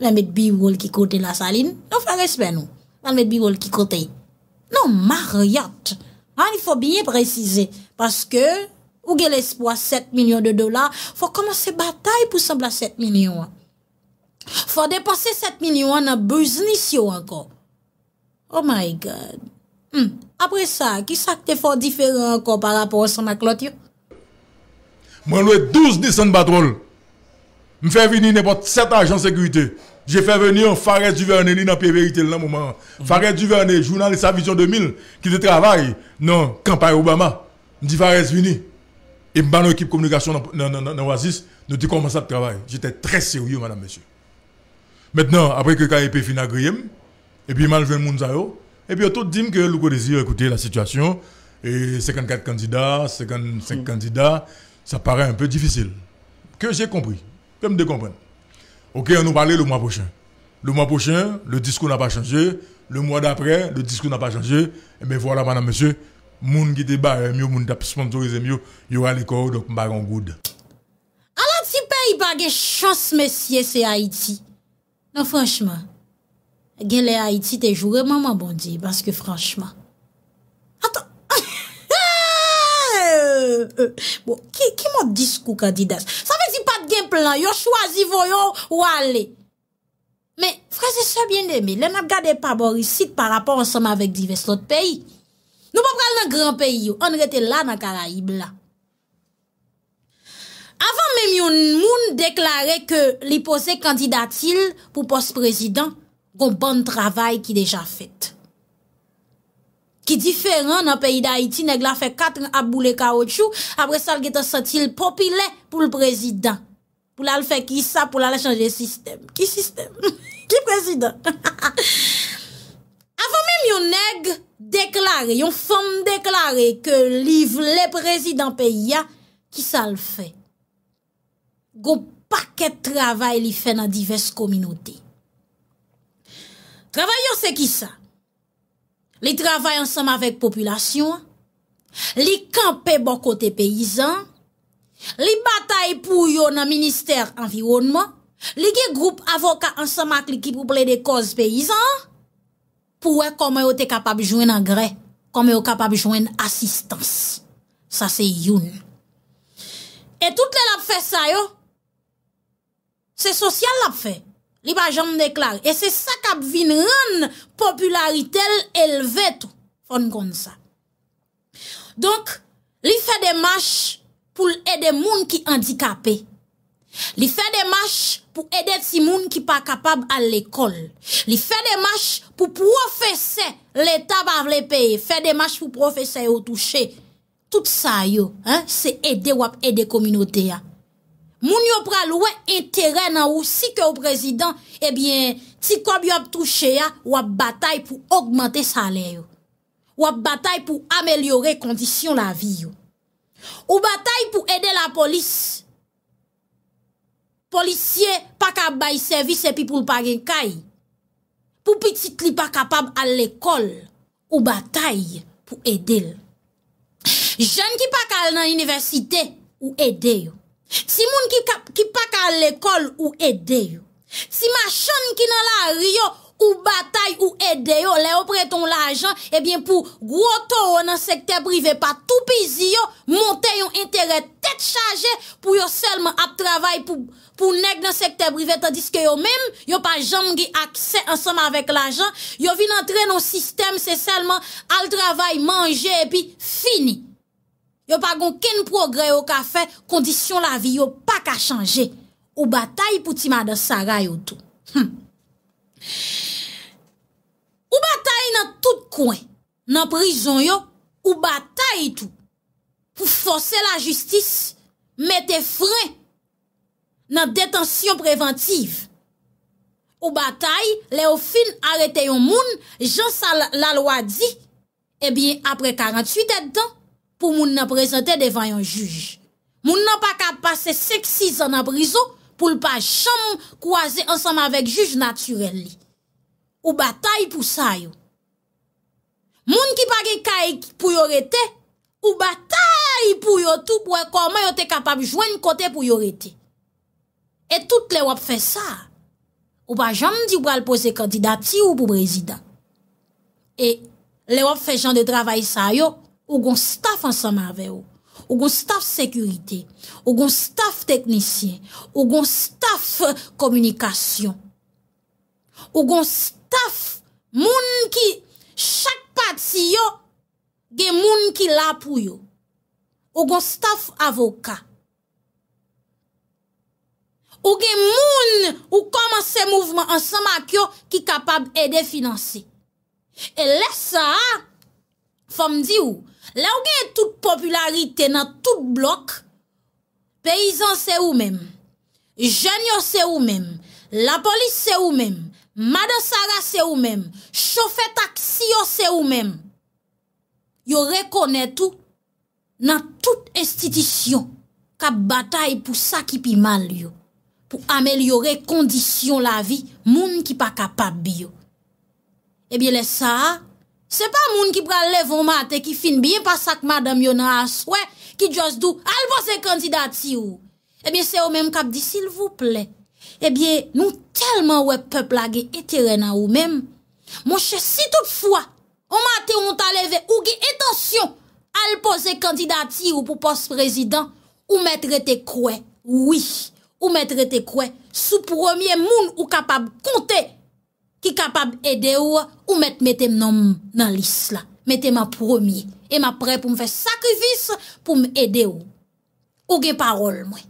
lè mèd bi wol ki kote la salin, nou fè respe nou, lè mèd bi wol ki kote. Non, maryot. An, ifo binye prezise, paske, ou gen l'espoi 7 milyon de dola, fò komanse batay pou sembla 7 milyon an. Fò depòsè sèp mini wò nan bez nisyò ankon. Oh my God. Apre sa, ki sa k te fò diferè ankon par rapport sa ma klot yo? Mwen louè douz disen batrol. Mwen fè vini nepot sèp agent sekurite. Jè fè vini yon Fares Duverné li nan piye verite lè nan mouman. Fares Duverné, jounan lè sa vision 2000, ki de travay nan Kampay Obama. Mwen di Fares vini. E mban nou ekip komunikasyon nan oazis, nou di kompensat travay. Jè tè trè sè wyo, madame, mèchè. Maintenant, après que KIP finit agréé, et puis mal le et puis tout dit que Louko désire écouter la situation, et 54 candidats, 55 mm. candidats, ça paraît un peu difficile. Que j'ai compris, comme me comprendre. Ok, on nous parler le mois prochain. Le mois prochain, le discours n'a pas changé. Le mois d'après, le discours n'a pas changé. Et bien voilà, madame, monsieur, moun qui débat eh, mieux, moun qui sponsorisé mieux, il y aura l'école, donc, baron good. Alors, si pays pas de chance, monsieur, c'est Haïti. Nan franchman, gen le Haiti te joure maman bondi. Baske franchman. Aton. [laughs] Ki moun diskou kandidas? Sa vezi pat gen plan, yo chwazi voyon ou ale. Me, fraze se bien deme, le nan gade pa borisit para pa onsama vek divers not peyi. Nou pa pral nan gran peyi yo, an rete la nan Karaib la. avan men yon moun deklare ke li pose kandida til pou pos prezident kon ban travay ki deja fet ki diferan nan peyi da iti neg la fe kat ap bou le kao chou apre sal geto satil popile pou l prezident pou la l fe ki sa pou la la chanje sistem, ki sistem? ki [laughs] prezident? [laughs] avan men yon neg deklare, yon fom deklare ke li vle prezident peyi ya ki sal fe goun paket travay li fè nan divers kominote. Travay yo se ki sa? Li travay ansam avèk populasyon, li kampe bon kote peyizan, li batay pou yo nan minister anvironman, li gen group avoka ansam akli ki pou ple de koz peyizan, pou wè kome yo te kapab jwen an gre, kome yo kapab jwen asistans. Sa se youn. E tout le la pfe sa yo, Se sosyal ap fe, li pa jan deklari. E se sa kap vin ren popularitel elvetou fon kon sa. Donk, li fe de mash pou ede moun ki andikapè. Li fe de mash pou ede si moun ki pa kapab al lekol. Li fe de mash pou profese le tab avle peye. Fe de mash pou profese yo touche. Tout sa yo, se ede wap ede kominote ya. Moun yo pral wè interè nan ou si ke ou prezident, ebyen, eh ti kob yo ap touche ya, wap batay pou augmente salè yo. Wap batay pou amelyore kondisyon la vi yo. Ou batay pou ede la polis. Polisye pa kab bayi servis epi pou l'pagin kay. Pou pi titli pa kapab al l'ekol, ou batay pou ede l. Jèn ki pa kal nan yniversite ou ede yo. Si moun ki pak a l'ekol ou ede yo, si machon ki nan la ryo ou batay ou ede yo, le yo preton l'ajan, ebyen eh pou gwo to ou nan sekte prive patou pizi yo, monte yon entere tet chaje pou yo selman ap travay pou neg nan sekte prive, tandis ke yo men, yo pa jam ge akse ansam avèk l'ajan, yo vin antren yon sistem se selman al travay manje epi fini. yo pa gon ken progre yo ka fe, kondisyon la vi yo pa ka chanje, ou batay pou ti ma de saray yo tou. Hm. Ou batay nan tout kwen, nan prizon yo, ou batay tou, pou fose la justis, mette fre, nan detansyon preventiv. Ou batay, le ou fin, arete yon moun, jan sa la lwa di, e eh bin apre 48 etan, pou moun nan prezente devan yon juj. Moun nan pa kat pase seksiz an aprizo, pou l pa chanm kouaze ansanm avèk juj naturelli. Ou batay pou sayo. Moun ki pa ge kaye pou yorete, ou batay pou yotou pou wè e koman yote kapab jwen kote pou yorete. Et tout lè wop fè sa. Ou pa janm di w pral pose kandidati ou pou prezident. Et lè wop fè janm de travay sayo, Ou gon staf ansama ave yo. Ou gon staf sekurite. Ou gon staf teknisyen. Ou gon staf komunikasyon. Euh, ou gon staf moun ki chak pati yo. Gen moun ki la pou yo. Ou gon staf avoka. Ou gen moun ou koman se mouvman ansama ak yo ki kapab ede finanse. E lesa, fam di yo, Le ou gen tout popularite nan tout blok, peyizan se ou men, jenyo se ou men, la polis se ou men, madasara se ou men, chofe taksiyo se ou men, yo rekone tou nan tout estitisyon ka batay pou sakipi mal yo, pou amelyore kondisyon la vi, moun ki pa kapab yo. Ebyen le sa a, Se pa moun ki pral lev omate ki fin biye pasak madame yonan aswe ki djos do alpose kandidati ou. Ebyen eh se omem kap di sil vouple, ebyen eh nou telman we pepla ge etirena omem. Monshe si toutfwa omate ontaleve ou ge etasyon alpose kandidati ou pou posprezident ou metrete kwe. Ou metrete kwe sou promye moun ou kapab konte. Ki kapab ede ou, ou met metem nan lis la. Mete ma promi. E ma pre pou mfe sakrifis pou m ede ou. Ou gen parol mwen.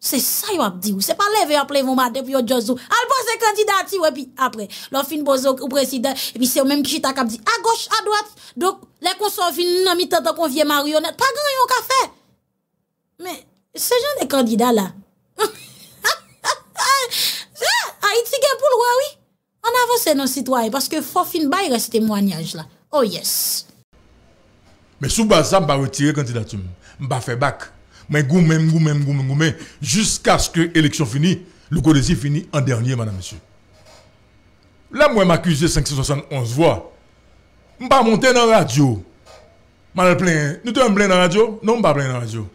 Se sa yo ap di ou. Se pa leve yo ap le vombade pou yo djozou. Albo se kandida ti wè e pi apre. Lò fin bozo ou presiden. E pi se ou menm ki chita kap di. A goch, a dwat. Dok, lè kon son vin nan mi tenta konvye marionet. Pa gen yon ka fe. Men, se jen de kandida la. [laughs] A iti gen pou lwa wè wè. On avance nos citoyens parce que faut fin bay reste témoignage là. Oh yes. Mais sous base, retiré vais retirer candidature. Je vais faire bac. Mais goumé, goumé, goumé, goumé. Jusqu'à ce que l'élection finisse, le codécis finit en dernier, madame, monsieur. Là, moi, je m'accuse 571 voix. Je vais monter dans la radio. Madame plein. Nous devons plein dans la radio Non, je vais plein dans la radio.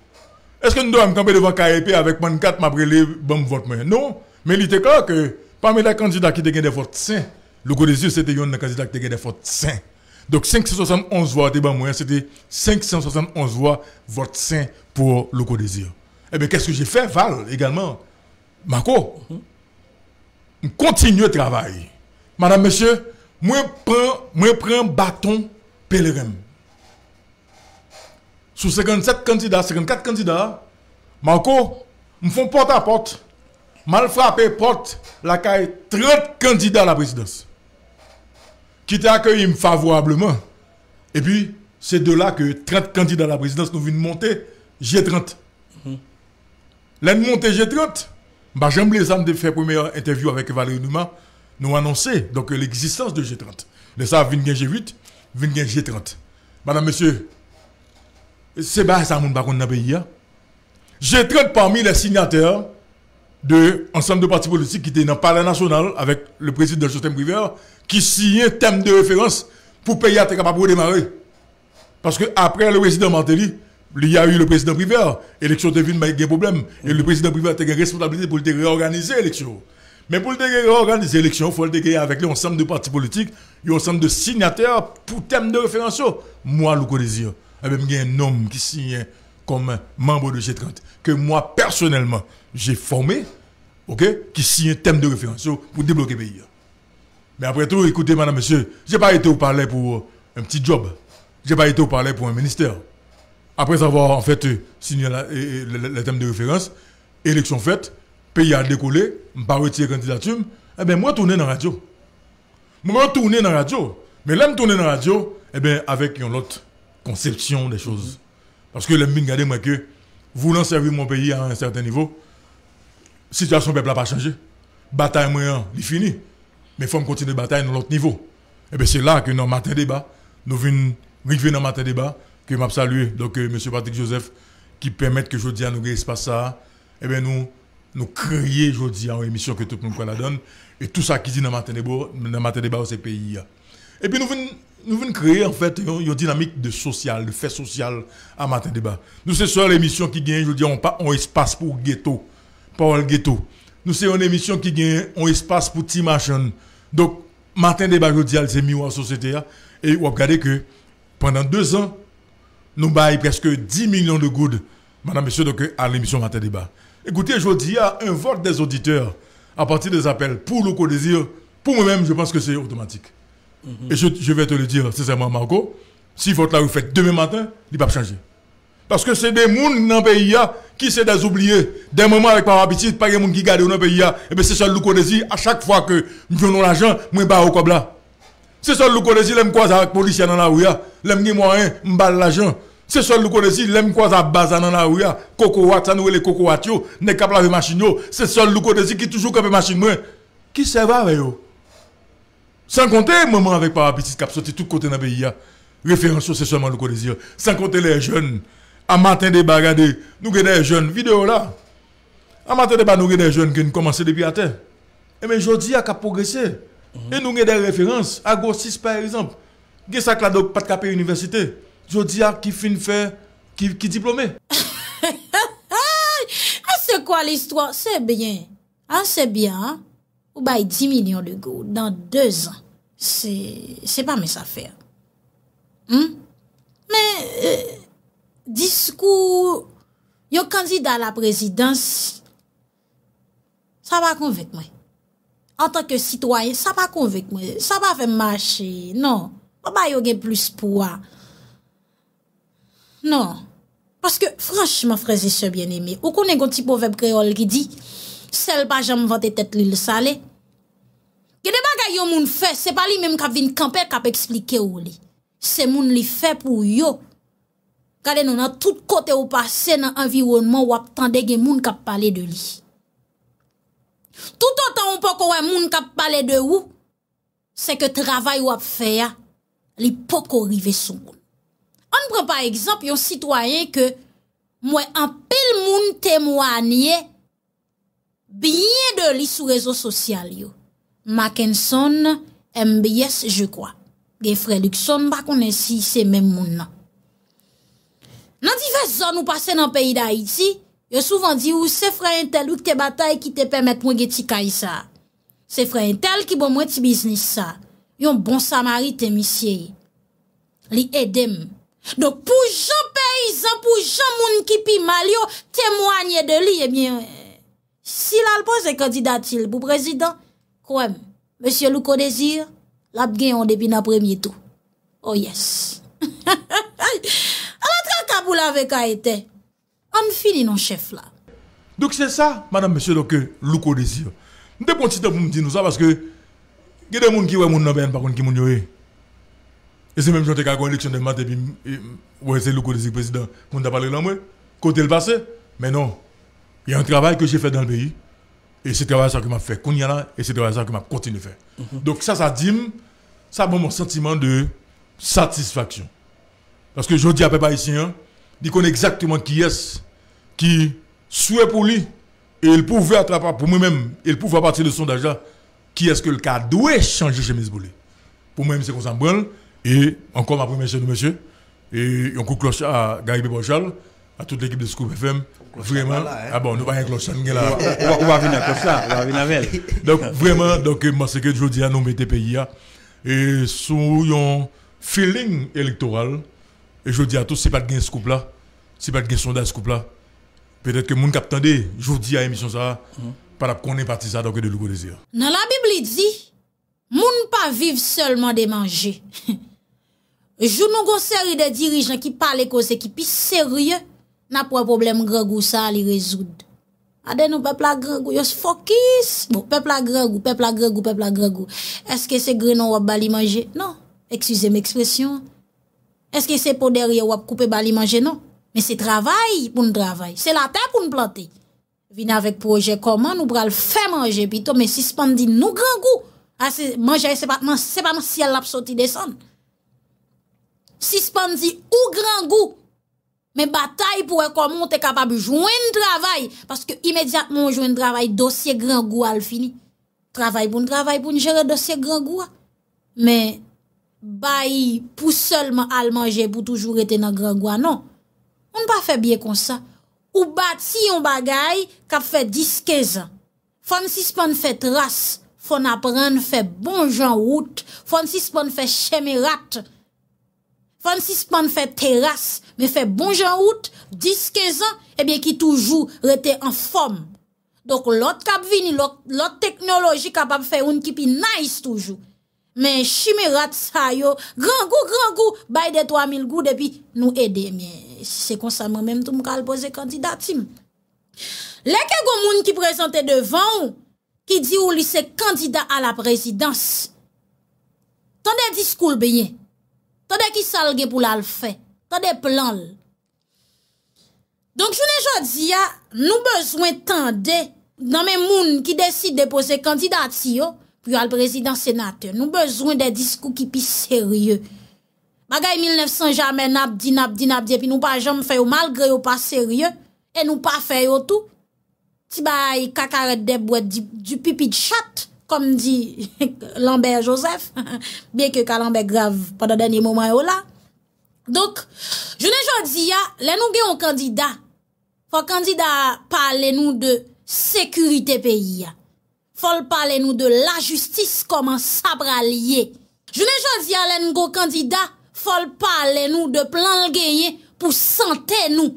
Est-ce que nous devons camper devant KIP avec 24 m'appeler bon vote Non. Mais il était clair que. Parmi les candidats qui ont des votes sains, le co-désir, c'était un candidat qui a des votes sains. Donc 571 voix, c'était 571 voix votes sains pour le co-désir. Eh bien, qu'est-ce que j'ai fait, Val, également Marco, mm continue le travail. Madame, monsieur, moi prends un bâton pèlerin. Sous 57 candidats, 54 candidats, Marco, me font porte à porte mal frappé porte la caille 30 candidats à la présidence qui t'a accueilli favorablement. Et puis, c'est de là que 30 candidats à la présidence nous viennent monter G30. Là nous monter G30, bah, j'aime les âmes de faire première interview avec Valérie Numa, nous annoncer donc l'existence de G30. Les ça, vient G8, vient G30. Madame, monsieur, c'est pas ça, mon baron de hein. G30 parmi les signataires de ensemble de partis politiques qui étaient dans le Palais national avec le président thème Briver, qui signait un thème de référence pour payer à capable de démarrer. Parce que après le président Martelly, il y a eu le président River l'élection devine Ville il y a un problème. Et le président Privé a eu une responsabilité pour réorganiser l'élection. Mais pour réorganiser l'élection, il faut le avec l'ensemble de partis politiques, l'ensemble de signataires pour thème de référence. Moi, le eh ben, y a un homme qui signe comme membre de G30, que moi personnellement, j'ai formé, qui signe un thème de référence pour débloquer le pays. Mais après tout, écoutez, madame, monsieur, je n'ai pas été au parler pour un petit job. Je n'ai pas été au palais pour un ministère. Après avoir, en fait, signé le thème de référence, élection faite, pays a décollé, je pas retiré candidature, eh bien, moi, tourner dans la radio. Moi, tourner dans la radio. Mais là, je tourner dans la radio, eh bien, avec une autre conception des choses. Parce que le mines, regardez moi que, voulant servir mon pays à un certain niveau, situation peuple n'a pas changé. Bataille moyen, hein, il est fini. Mais il faut continuer de bataille dans l'autre niveau. Et eh bien c'est là que dans matin débat, nous venons arriver dans matin débat, que m'a salué, donc euh, M. Patrick Joseph, qui permet que je dis à nous ça, et eh bien nous, nous créer, je dis, en émission que tout le monde la donne, et tout ça qui dit dans matin débat, dans matin débat, c'est pays. Et hein. puis eh nous venons nous venons créer en fait une, dynamique de social, de fait social à matin débat. Nous c'est sur l'émission qui gagne, je dis on pas un espace pour ghetto, pas le ghetto. Nous c'est une émission qui gagne un espace pour petit Donc matin débat je dis c'est en société hein. et vous regardez que pendant deux ans nous baillons presque 10 millions de gouttes madame monsieur donc à l'émission matin débat. Écoutez, je veux à un vote des auditeurs à partir des appels pour le co désir pour moi-même, je pense que c'est automatique. Mhm. Et je, je, vais te le dire sincèrement, Marco, si votre là vous faites demain matin, il va changer. Parce que c'est des gens dans le pays hein, qui sont des oubliés. Des moments avec par habitude, pas des gens qui gardent dans le pays. Et hein. eh bien c'est ça le connaissez. À chaque fois que nous venons l'argent, je vais au cobla. C'est ça le connaissez, je croise avec les policiers dans la rue. Hein. Je me moyen, je l'argent. C'est ça le connaissez, je croise avec Baza dans la rue. coco ça nous les cocoat, n'est cap la machine. C'est ça le connaissez qui toujours cap machine. Qui sert avec eux? San konte mouman repara bitis kap soti tout kote nan beyi ya. Referans yo se seman loko de zi yo. San konte le jeun. A maten de bagande nou gen de jeun videola. A maten de bagande nou gen de jeun gen komanse debi ate. E men jodi ya kap progresye. E nou gen de referans. A go sis par exemple. Gen sakla do pat kape universite. Jodi ya ki fin fe, ki diplome. A se kwa listwa? Se bien. A ah, se bien an? Ou bay 10 milyon de gout, dan 2 an, se pa mes afer. Hmm? Men, euh, diskou, yon kanzi dan la prezidans, sa pa konvek mwen. An tanke sitwayen, sa pa konvek mwen. Sa pa fe mwache, non. Ou bay yon gen plus pouwa. Non. Paske, franche, mwen freze se bien eme. Ou konen kon ti po vep kreol ki dik, sel pa jam vante tet li le sale. Kede bagay yo moun fè, se pa li mèm kap vin kamper kap eksplike ou li. Se moun li fè pou yo, gade nou nan tout kote ou pase nan environman wap tan degye moun kap pale de li. Tout an tan ou poko wè moun kap pale de ou, se ke travay wap fè ya, li poko rive sou. An pren pa ekzamp yon sitwayen ke mwen apel moun temwanye binye de li sou rezo sosyal yo. Mackinson, MBS, je kwa. Gen Frédéric Son bak konensi se men moun nan. Nan divers zon ou pase nan peyi da iti, yo souvan di ou se fréintel ou te batay ki te pemet mwen geti kay sa. Se fréintel ki bon mwen ti biznis sa. Yon bon Samari temisye. Li edem. Dok pou jan peyizan, pou jan moun ki pi mal yo, te mwenye de li, e eh bine... Si lalpo se kandida til pou prezident, kouem, M. Loukodezir, lap gen yon depi nan premye tou. Oh yes! [laughs] Alatran kabou lave ka ete, an fini non chef la. Douk se sa, M. Loukodezir, de pon titan pou m di nou sa, baske gede moun ki wè moun nan ben pa kon ki moun yo e. E se mèm chante ka kon leksyon den mat depi, e, wè se Loukodezir prezident, moun da palè lan mwen, kote lvasè, menon. Il y a un travail que j'ai fait dans le pays. Et c'est travail ça que m'a fait et c'est travail ça que m'a continué à faire. Mhm. Donc ça, ça dit, ça donne mon sentiment de satisfaction. Parce que je dis à Papa ici, hein, il connaît exactement qui est, ce qui souhaite pour lui, et il pouvait attraper pour moi-même, il pouvait partir de son d'argent, qui est-ce que le cas doit changer chez Miss Pour moi-même, c'est qu'on s'en branle, et encore ma première chaîne de monsieur, et on cloche à Gary à toute l'équipe de Scoop FM, Vreman, a ah bon nou a yon klosan nge la Ou a vina kosa, ou a vina vel Vreman, doke euh, maseke jodi a nou me te peyi a E sou yon feeling elektoral E jodi a tout se pat gen skoupla Se pat gen sondaj skoupla Petet ke moun kap tande jodi a emisyon sa mhm. Para pou konen partisa doke de lou godezi a Nan la bibli di Moun pa vive selman de manje [laughs] Jou nou go seri de dirijan ki pale ko seki pi seri yo Na pouè problem Gregou sa li rezoud. A den nou pepla Gregou, yo se fokis. Bon, pepla Gregou, pepla Gregou, pepla Gregou. Eske se Grenou wap bali manje? Non. Eksuze m ekspresyon. Eske se Poder ya wap koupe bali manje? Non. Me se travay pou n travay. Se la ta pou n plante. Vina vek proje koman, nou pral fè manje. Pi to me sispandi nou Gregou. A ah, se manje, se pa man se pa man si alap soti desan. Sispandi ou Gregou. Men batay pou ekon moun te kapab jouen travay. Paske imediat moun jouen travay dosye gran gwa al fini. Travay pou n'jere dosye gran gwa. Men bay pou solman al manje pou toujou rete nan gran gwa nan. Moun pa fe bie konsa. Ou bat si yon bagay kap fe diskeza. Fon si spon fe tras. Fon apren fe bon jan wout. Fon si spon fe chemerat. Fon si spon fe teras. Me fe bon jan out, 10-15 an, ebyen ki toujou rete en fom. Dok lot kap vini, lot teknoloji kap ap fe un ki pi nais toujou. Men shime rat sa yo, gran gou, gran gou, bay de 3000 gou de pi nou ede. Men se konsanman menm tou mkal boze kandida tim. Lè ke gomoun ki prezante devan ou, ki di ou li se kandida a la prezidans. Tonde diskoul beye, tonde ki salge pou la l fey. de planl Donk jounen jodi ya nou bezwen tan de nan men moun ki deside de pose kandidati yo pou yo al prezident senate nou bezwen de diskou ki pi serye Bagay 1900 jamen ap di nap di nap di pi nou pa jom feyo malgre yo pa serye e nou pa feyo tou ti bay kakaret de bwet du pipi de chat kom di [laughs] Lambert Joseph [laughs] bien ke kalambert grave pada denye moman yo la Donk, jounen jodi ya, lè nou gen yon kandida, fò kandida pale nou de sekurite peyi ya. Fòl pale nou de la justis koman sabra liye. Jounen jodi ya lè nou go kandida, fòl pale nou de plan lgeyen pou santè nou.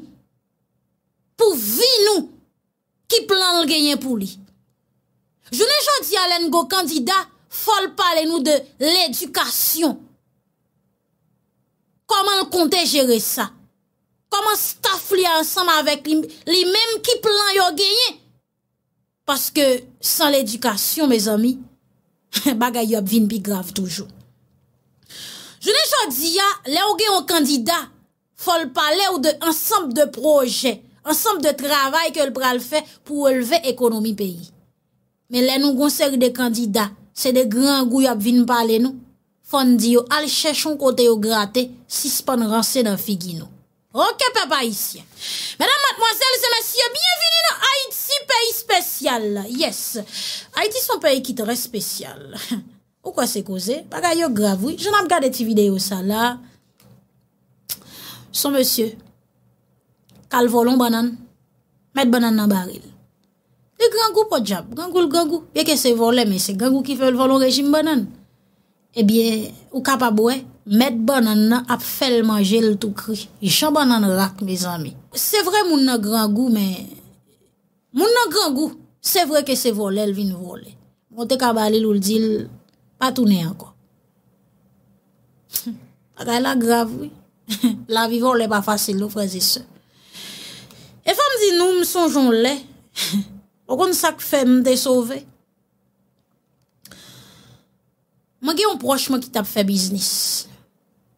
Pou vi nou ki plan lgeyen pou li. Jounen jodi ya lè nou go kandida, fòl pale nou de l'edukasyon. Koman l kontè jere sa? Koman staf li ansam avèk li mèm ki plan yo genye? Paske san l edukasyon, me zami, [laughs] bagay yo ap vin pi grav toujou. Jounè chodiya, le ou gen yo kandida, fol pale ou de ansam de proje, ansam de travay ke l pral fè pou elve ekonomi peyi. Men le nou gonsèri de kandida, se de gran gou yo ap vin pale nou. Fondi yo al chèchon kote yo gratè, sispan ranse nan figi nou. Ok, pepa isye. Mèdam matmoazèl, zèmèsyè, bienveni nan Haïti, peyi spèsyal. Yes, Haïti son peyi ki te re spèsyal. [laughs] Ou kwa se kouze? Pagay yo gravoui, jounam gade ti videyo sa la. Son mèsyè, kal volon banan, met banan nan baril. De grangou po djab, grangou l'grangou. Ye ke se volè, mè se grangou ki fè l'volon rejim banan. Ebyen, eh ou kapabwe, met banan nan ap fel manje l tout kri. I chan banan nan rak, miz ami. Se vre moun nan gran gou, men... Moun nan gran gou, se vre ke se vole l vin vole. Mwote kabali l ouldil, patounen anko. Aday la grav, oui. La vivor l e pa fasil, ou freze se. E fam di nou m sonjon le. Okon sak fe m de sove. Mwen gen yon proche mwen ki tap fe biznis.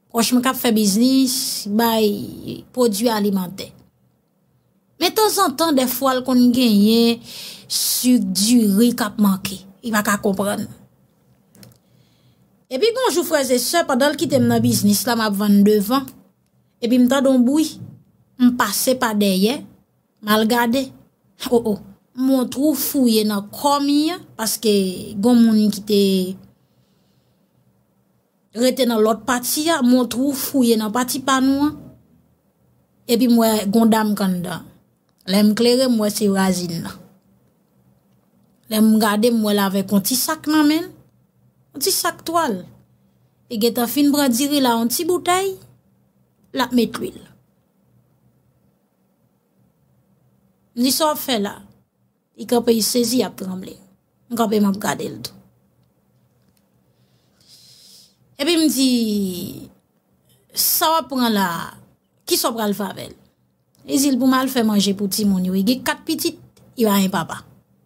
Proche mwen kap fe biznis, bay, podu alimante. Men tan zan tan defo al kon gen yon suk duri kap manke. Yon va ka kompran. E pi gonjou freze se, padal ki tem nan biznis la, mwen ap vande devan. E pi mta don bouy, m pase pa deye, m al gade. Ho oh, ho, m wotrou fouye nan komi ya, paske gon mouni ki te... rete nan lot pati ya, montrou fouye nan pati panwa, epi mwen gondam kanda, lèm klerè mwen se razin nan. Lèm mwen gade mwen lave kon ti sak nan men, ti sak toal, e geta fin bradiri la an ti boutei, la mèt wil. Ni so fè la, i kape yi sezi ap pramle, nkape mwen gade ldo. Epi m di, sa wap pran la, ki so pran l favel? E zil pou m al fè manje pouti moun yo, e gik kat piti, yon a yon papa.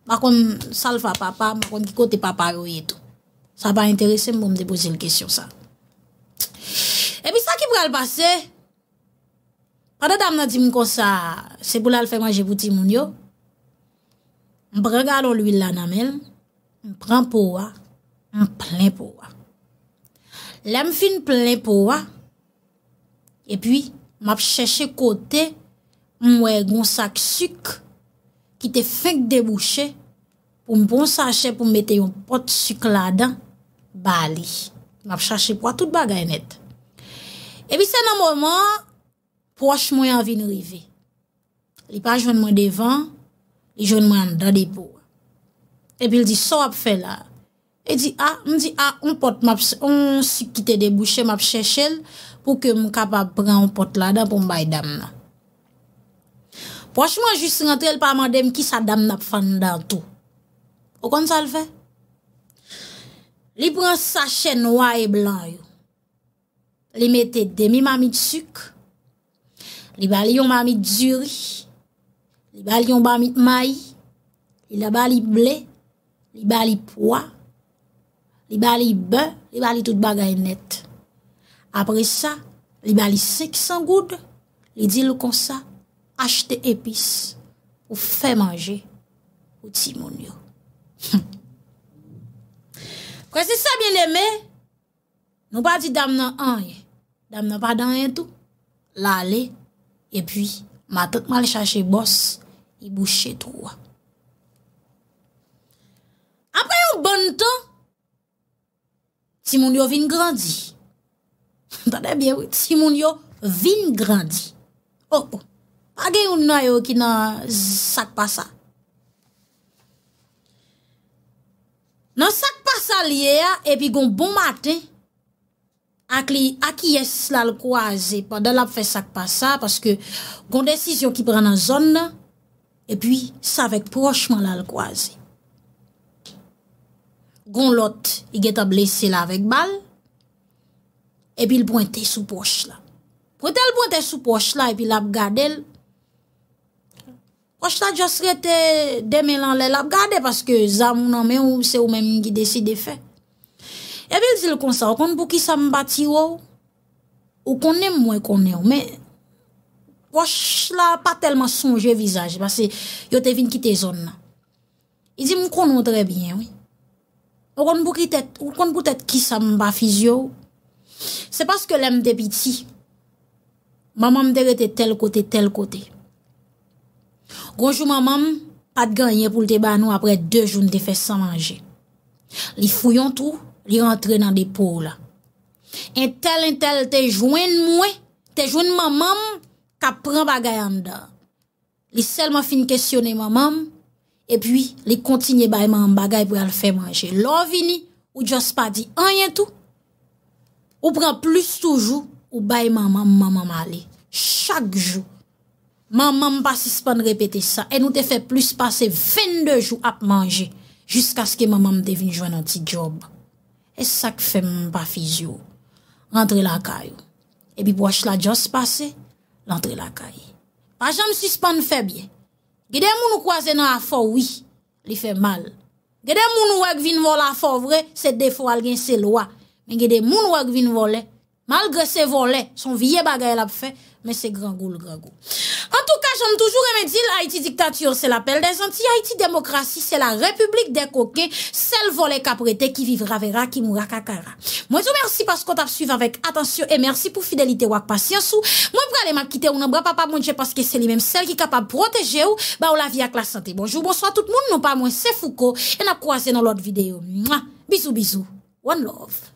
Bakon sal fa papa, bakon ki kote papa roye eto. Sa ba interese m pou m depozi l kesyon sa. Epi sa ki pran l pase? Pada dam nan di m kon sa, se pou l al fè manje pouti moun yo, m pran galon l wil l anamel, m pran pou wak, m plen pou wak. Le m fin plen pou wa. E pi, m ap chache kote mwe goun sak suk ki te feng debouche pou m pon sache pou m mette yon pot suk la dan bali. M ap chache pou wa tout bagay net. E pi se nan mouman, poch mwen avin rive. Li pa jven mwen devan, li jven mwen dadepo. E pi li di so ap fè la. E di a, ah, m di a, ah, on pot map, on si kite debuche map chechel pou ke m kapap pran on pot la da pou m bay dam nan. Pwachman jist rentrel pa man dem ki sa dam nap fan dan tou. Okon sa l fe? Li pran sa chen waye blan yo. Li mette demi mami tsyk. Li bali yon mami djuri. Li bali yon mami mayi. Li la bali ble. Li bali poa. li bali be, li bali tout bagay net. Apre sa, li bali se ki san goud, li di lou konsa, achte epis, ou fe manje, ou ti moun yo. Hm. Kwa se sa bien eme, nou pa di dam nan anye, dam nan pa dan yento, la le, epi, matot man le chache boss, i bouche troua. Apre yo bon ton, Si moun yo vin grandi. [laughs] Tade byewit. Si moun yo vin grandi. Oh oh. A gen yon nan yo ki nan sakpasa. Nan sakpasa liye a epi gon bon maten. Ak li akiyes lal kwa ze. Padal ap fe sakpasa. Paske gon desisyon ki pran nan zon nan. Epi sa vek prochman lal kwa ze. kon lot, i get a blese la vek bal, epi l pointe sou poch la. Poch la l pointe sou poch la, epi l ap gade l, poch la jast rete, deme lan l, l ap gade, paske zam ou nan men ou, se ou men mi gide si defen. Epi l zil kon sa, kon pou ki sa m bati wou, ou konen mwen konen, men, poch la pa telman sonje vizaje, paske yo te vin kite zon nan. I zi m konon trebyen, oui. Ou kon pou tèt ki sa mba fizyo. Se paske lèm te biti, mamam te rete tel kote, tel kote. Gonjou mamam, pat ganyen pou lte banou apre de joun te fè san manje. Li fuyon tou, li rentre nan depo la. En tel en tel te jwen mwen, te jwen mamam, ka pran bagayan da. Li selman fin kestyone mamam, E pi li kontinye bay mam bagay pou al fè manje. Lò vini ou jòs pa di anyen tou. Ou pran plus toujou ou bay mam mam mam mam ale. Chak jou. Mam mam pa sispan repete sa. E nou te fè plus pase 22 jou ap manje. Jusk aske mam mam devini jwenn an ti job. E sak fèm m'm pa fizyo. Entre la kayo. E pi pou waj la jòs pase, l'entre la kayo. Pa jòm sispan fè bie. Gede moun ou kwa se nan a fò wè, li fè mal. Gede moun ou wèk vin vol a fò wè, se defo al gen se lwa. Men gede moun ou wèk vin volè, mal gre se volè, son viye bagay la pou fè, mais c'est grand goût, le grand goût. En tout cas, j'aime toujours aimer dire, Haïti dictature, c'est l'appel des Antilles, Haïti démocratie, c'est la république des coquins. celle volée caprété qui vivra verra, qui mourra kakara. Moi, je vous remercie parce qu'on t'a suivi avec attention et merci pour fidélité ou patience Moi, je vais aller quitter ou pas papa, mon Dieu, parce que c'est lui-même celle qui est capable de protéger ou, bah, ou la vie avec la santé. Bonjour, bonsoir tout le monde, non pas moi, c'est Foucault et n'a croisé dans l'autre vidéo. Bisou, Bisous, bisous. One love.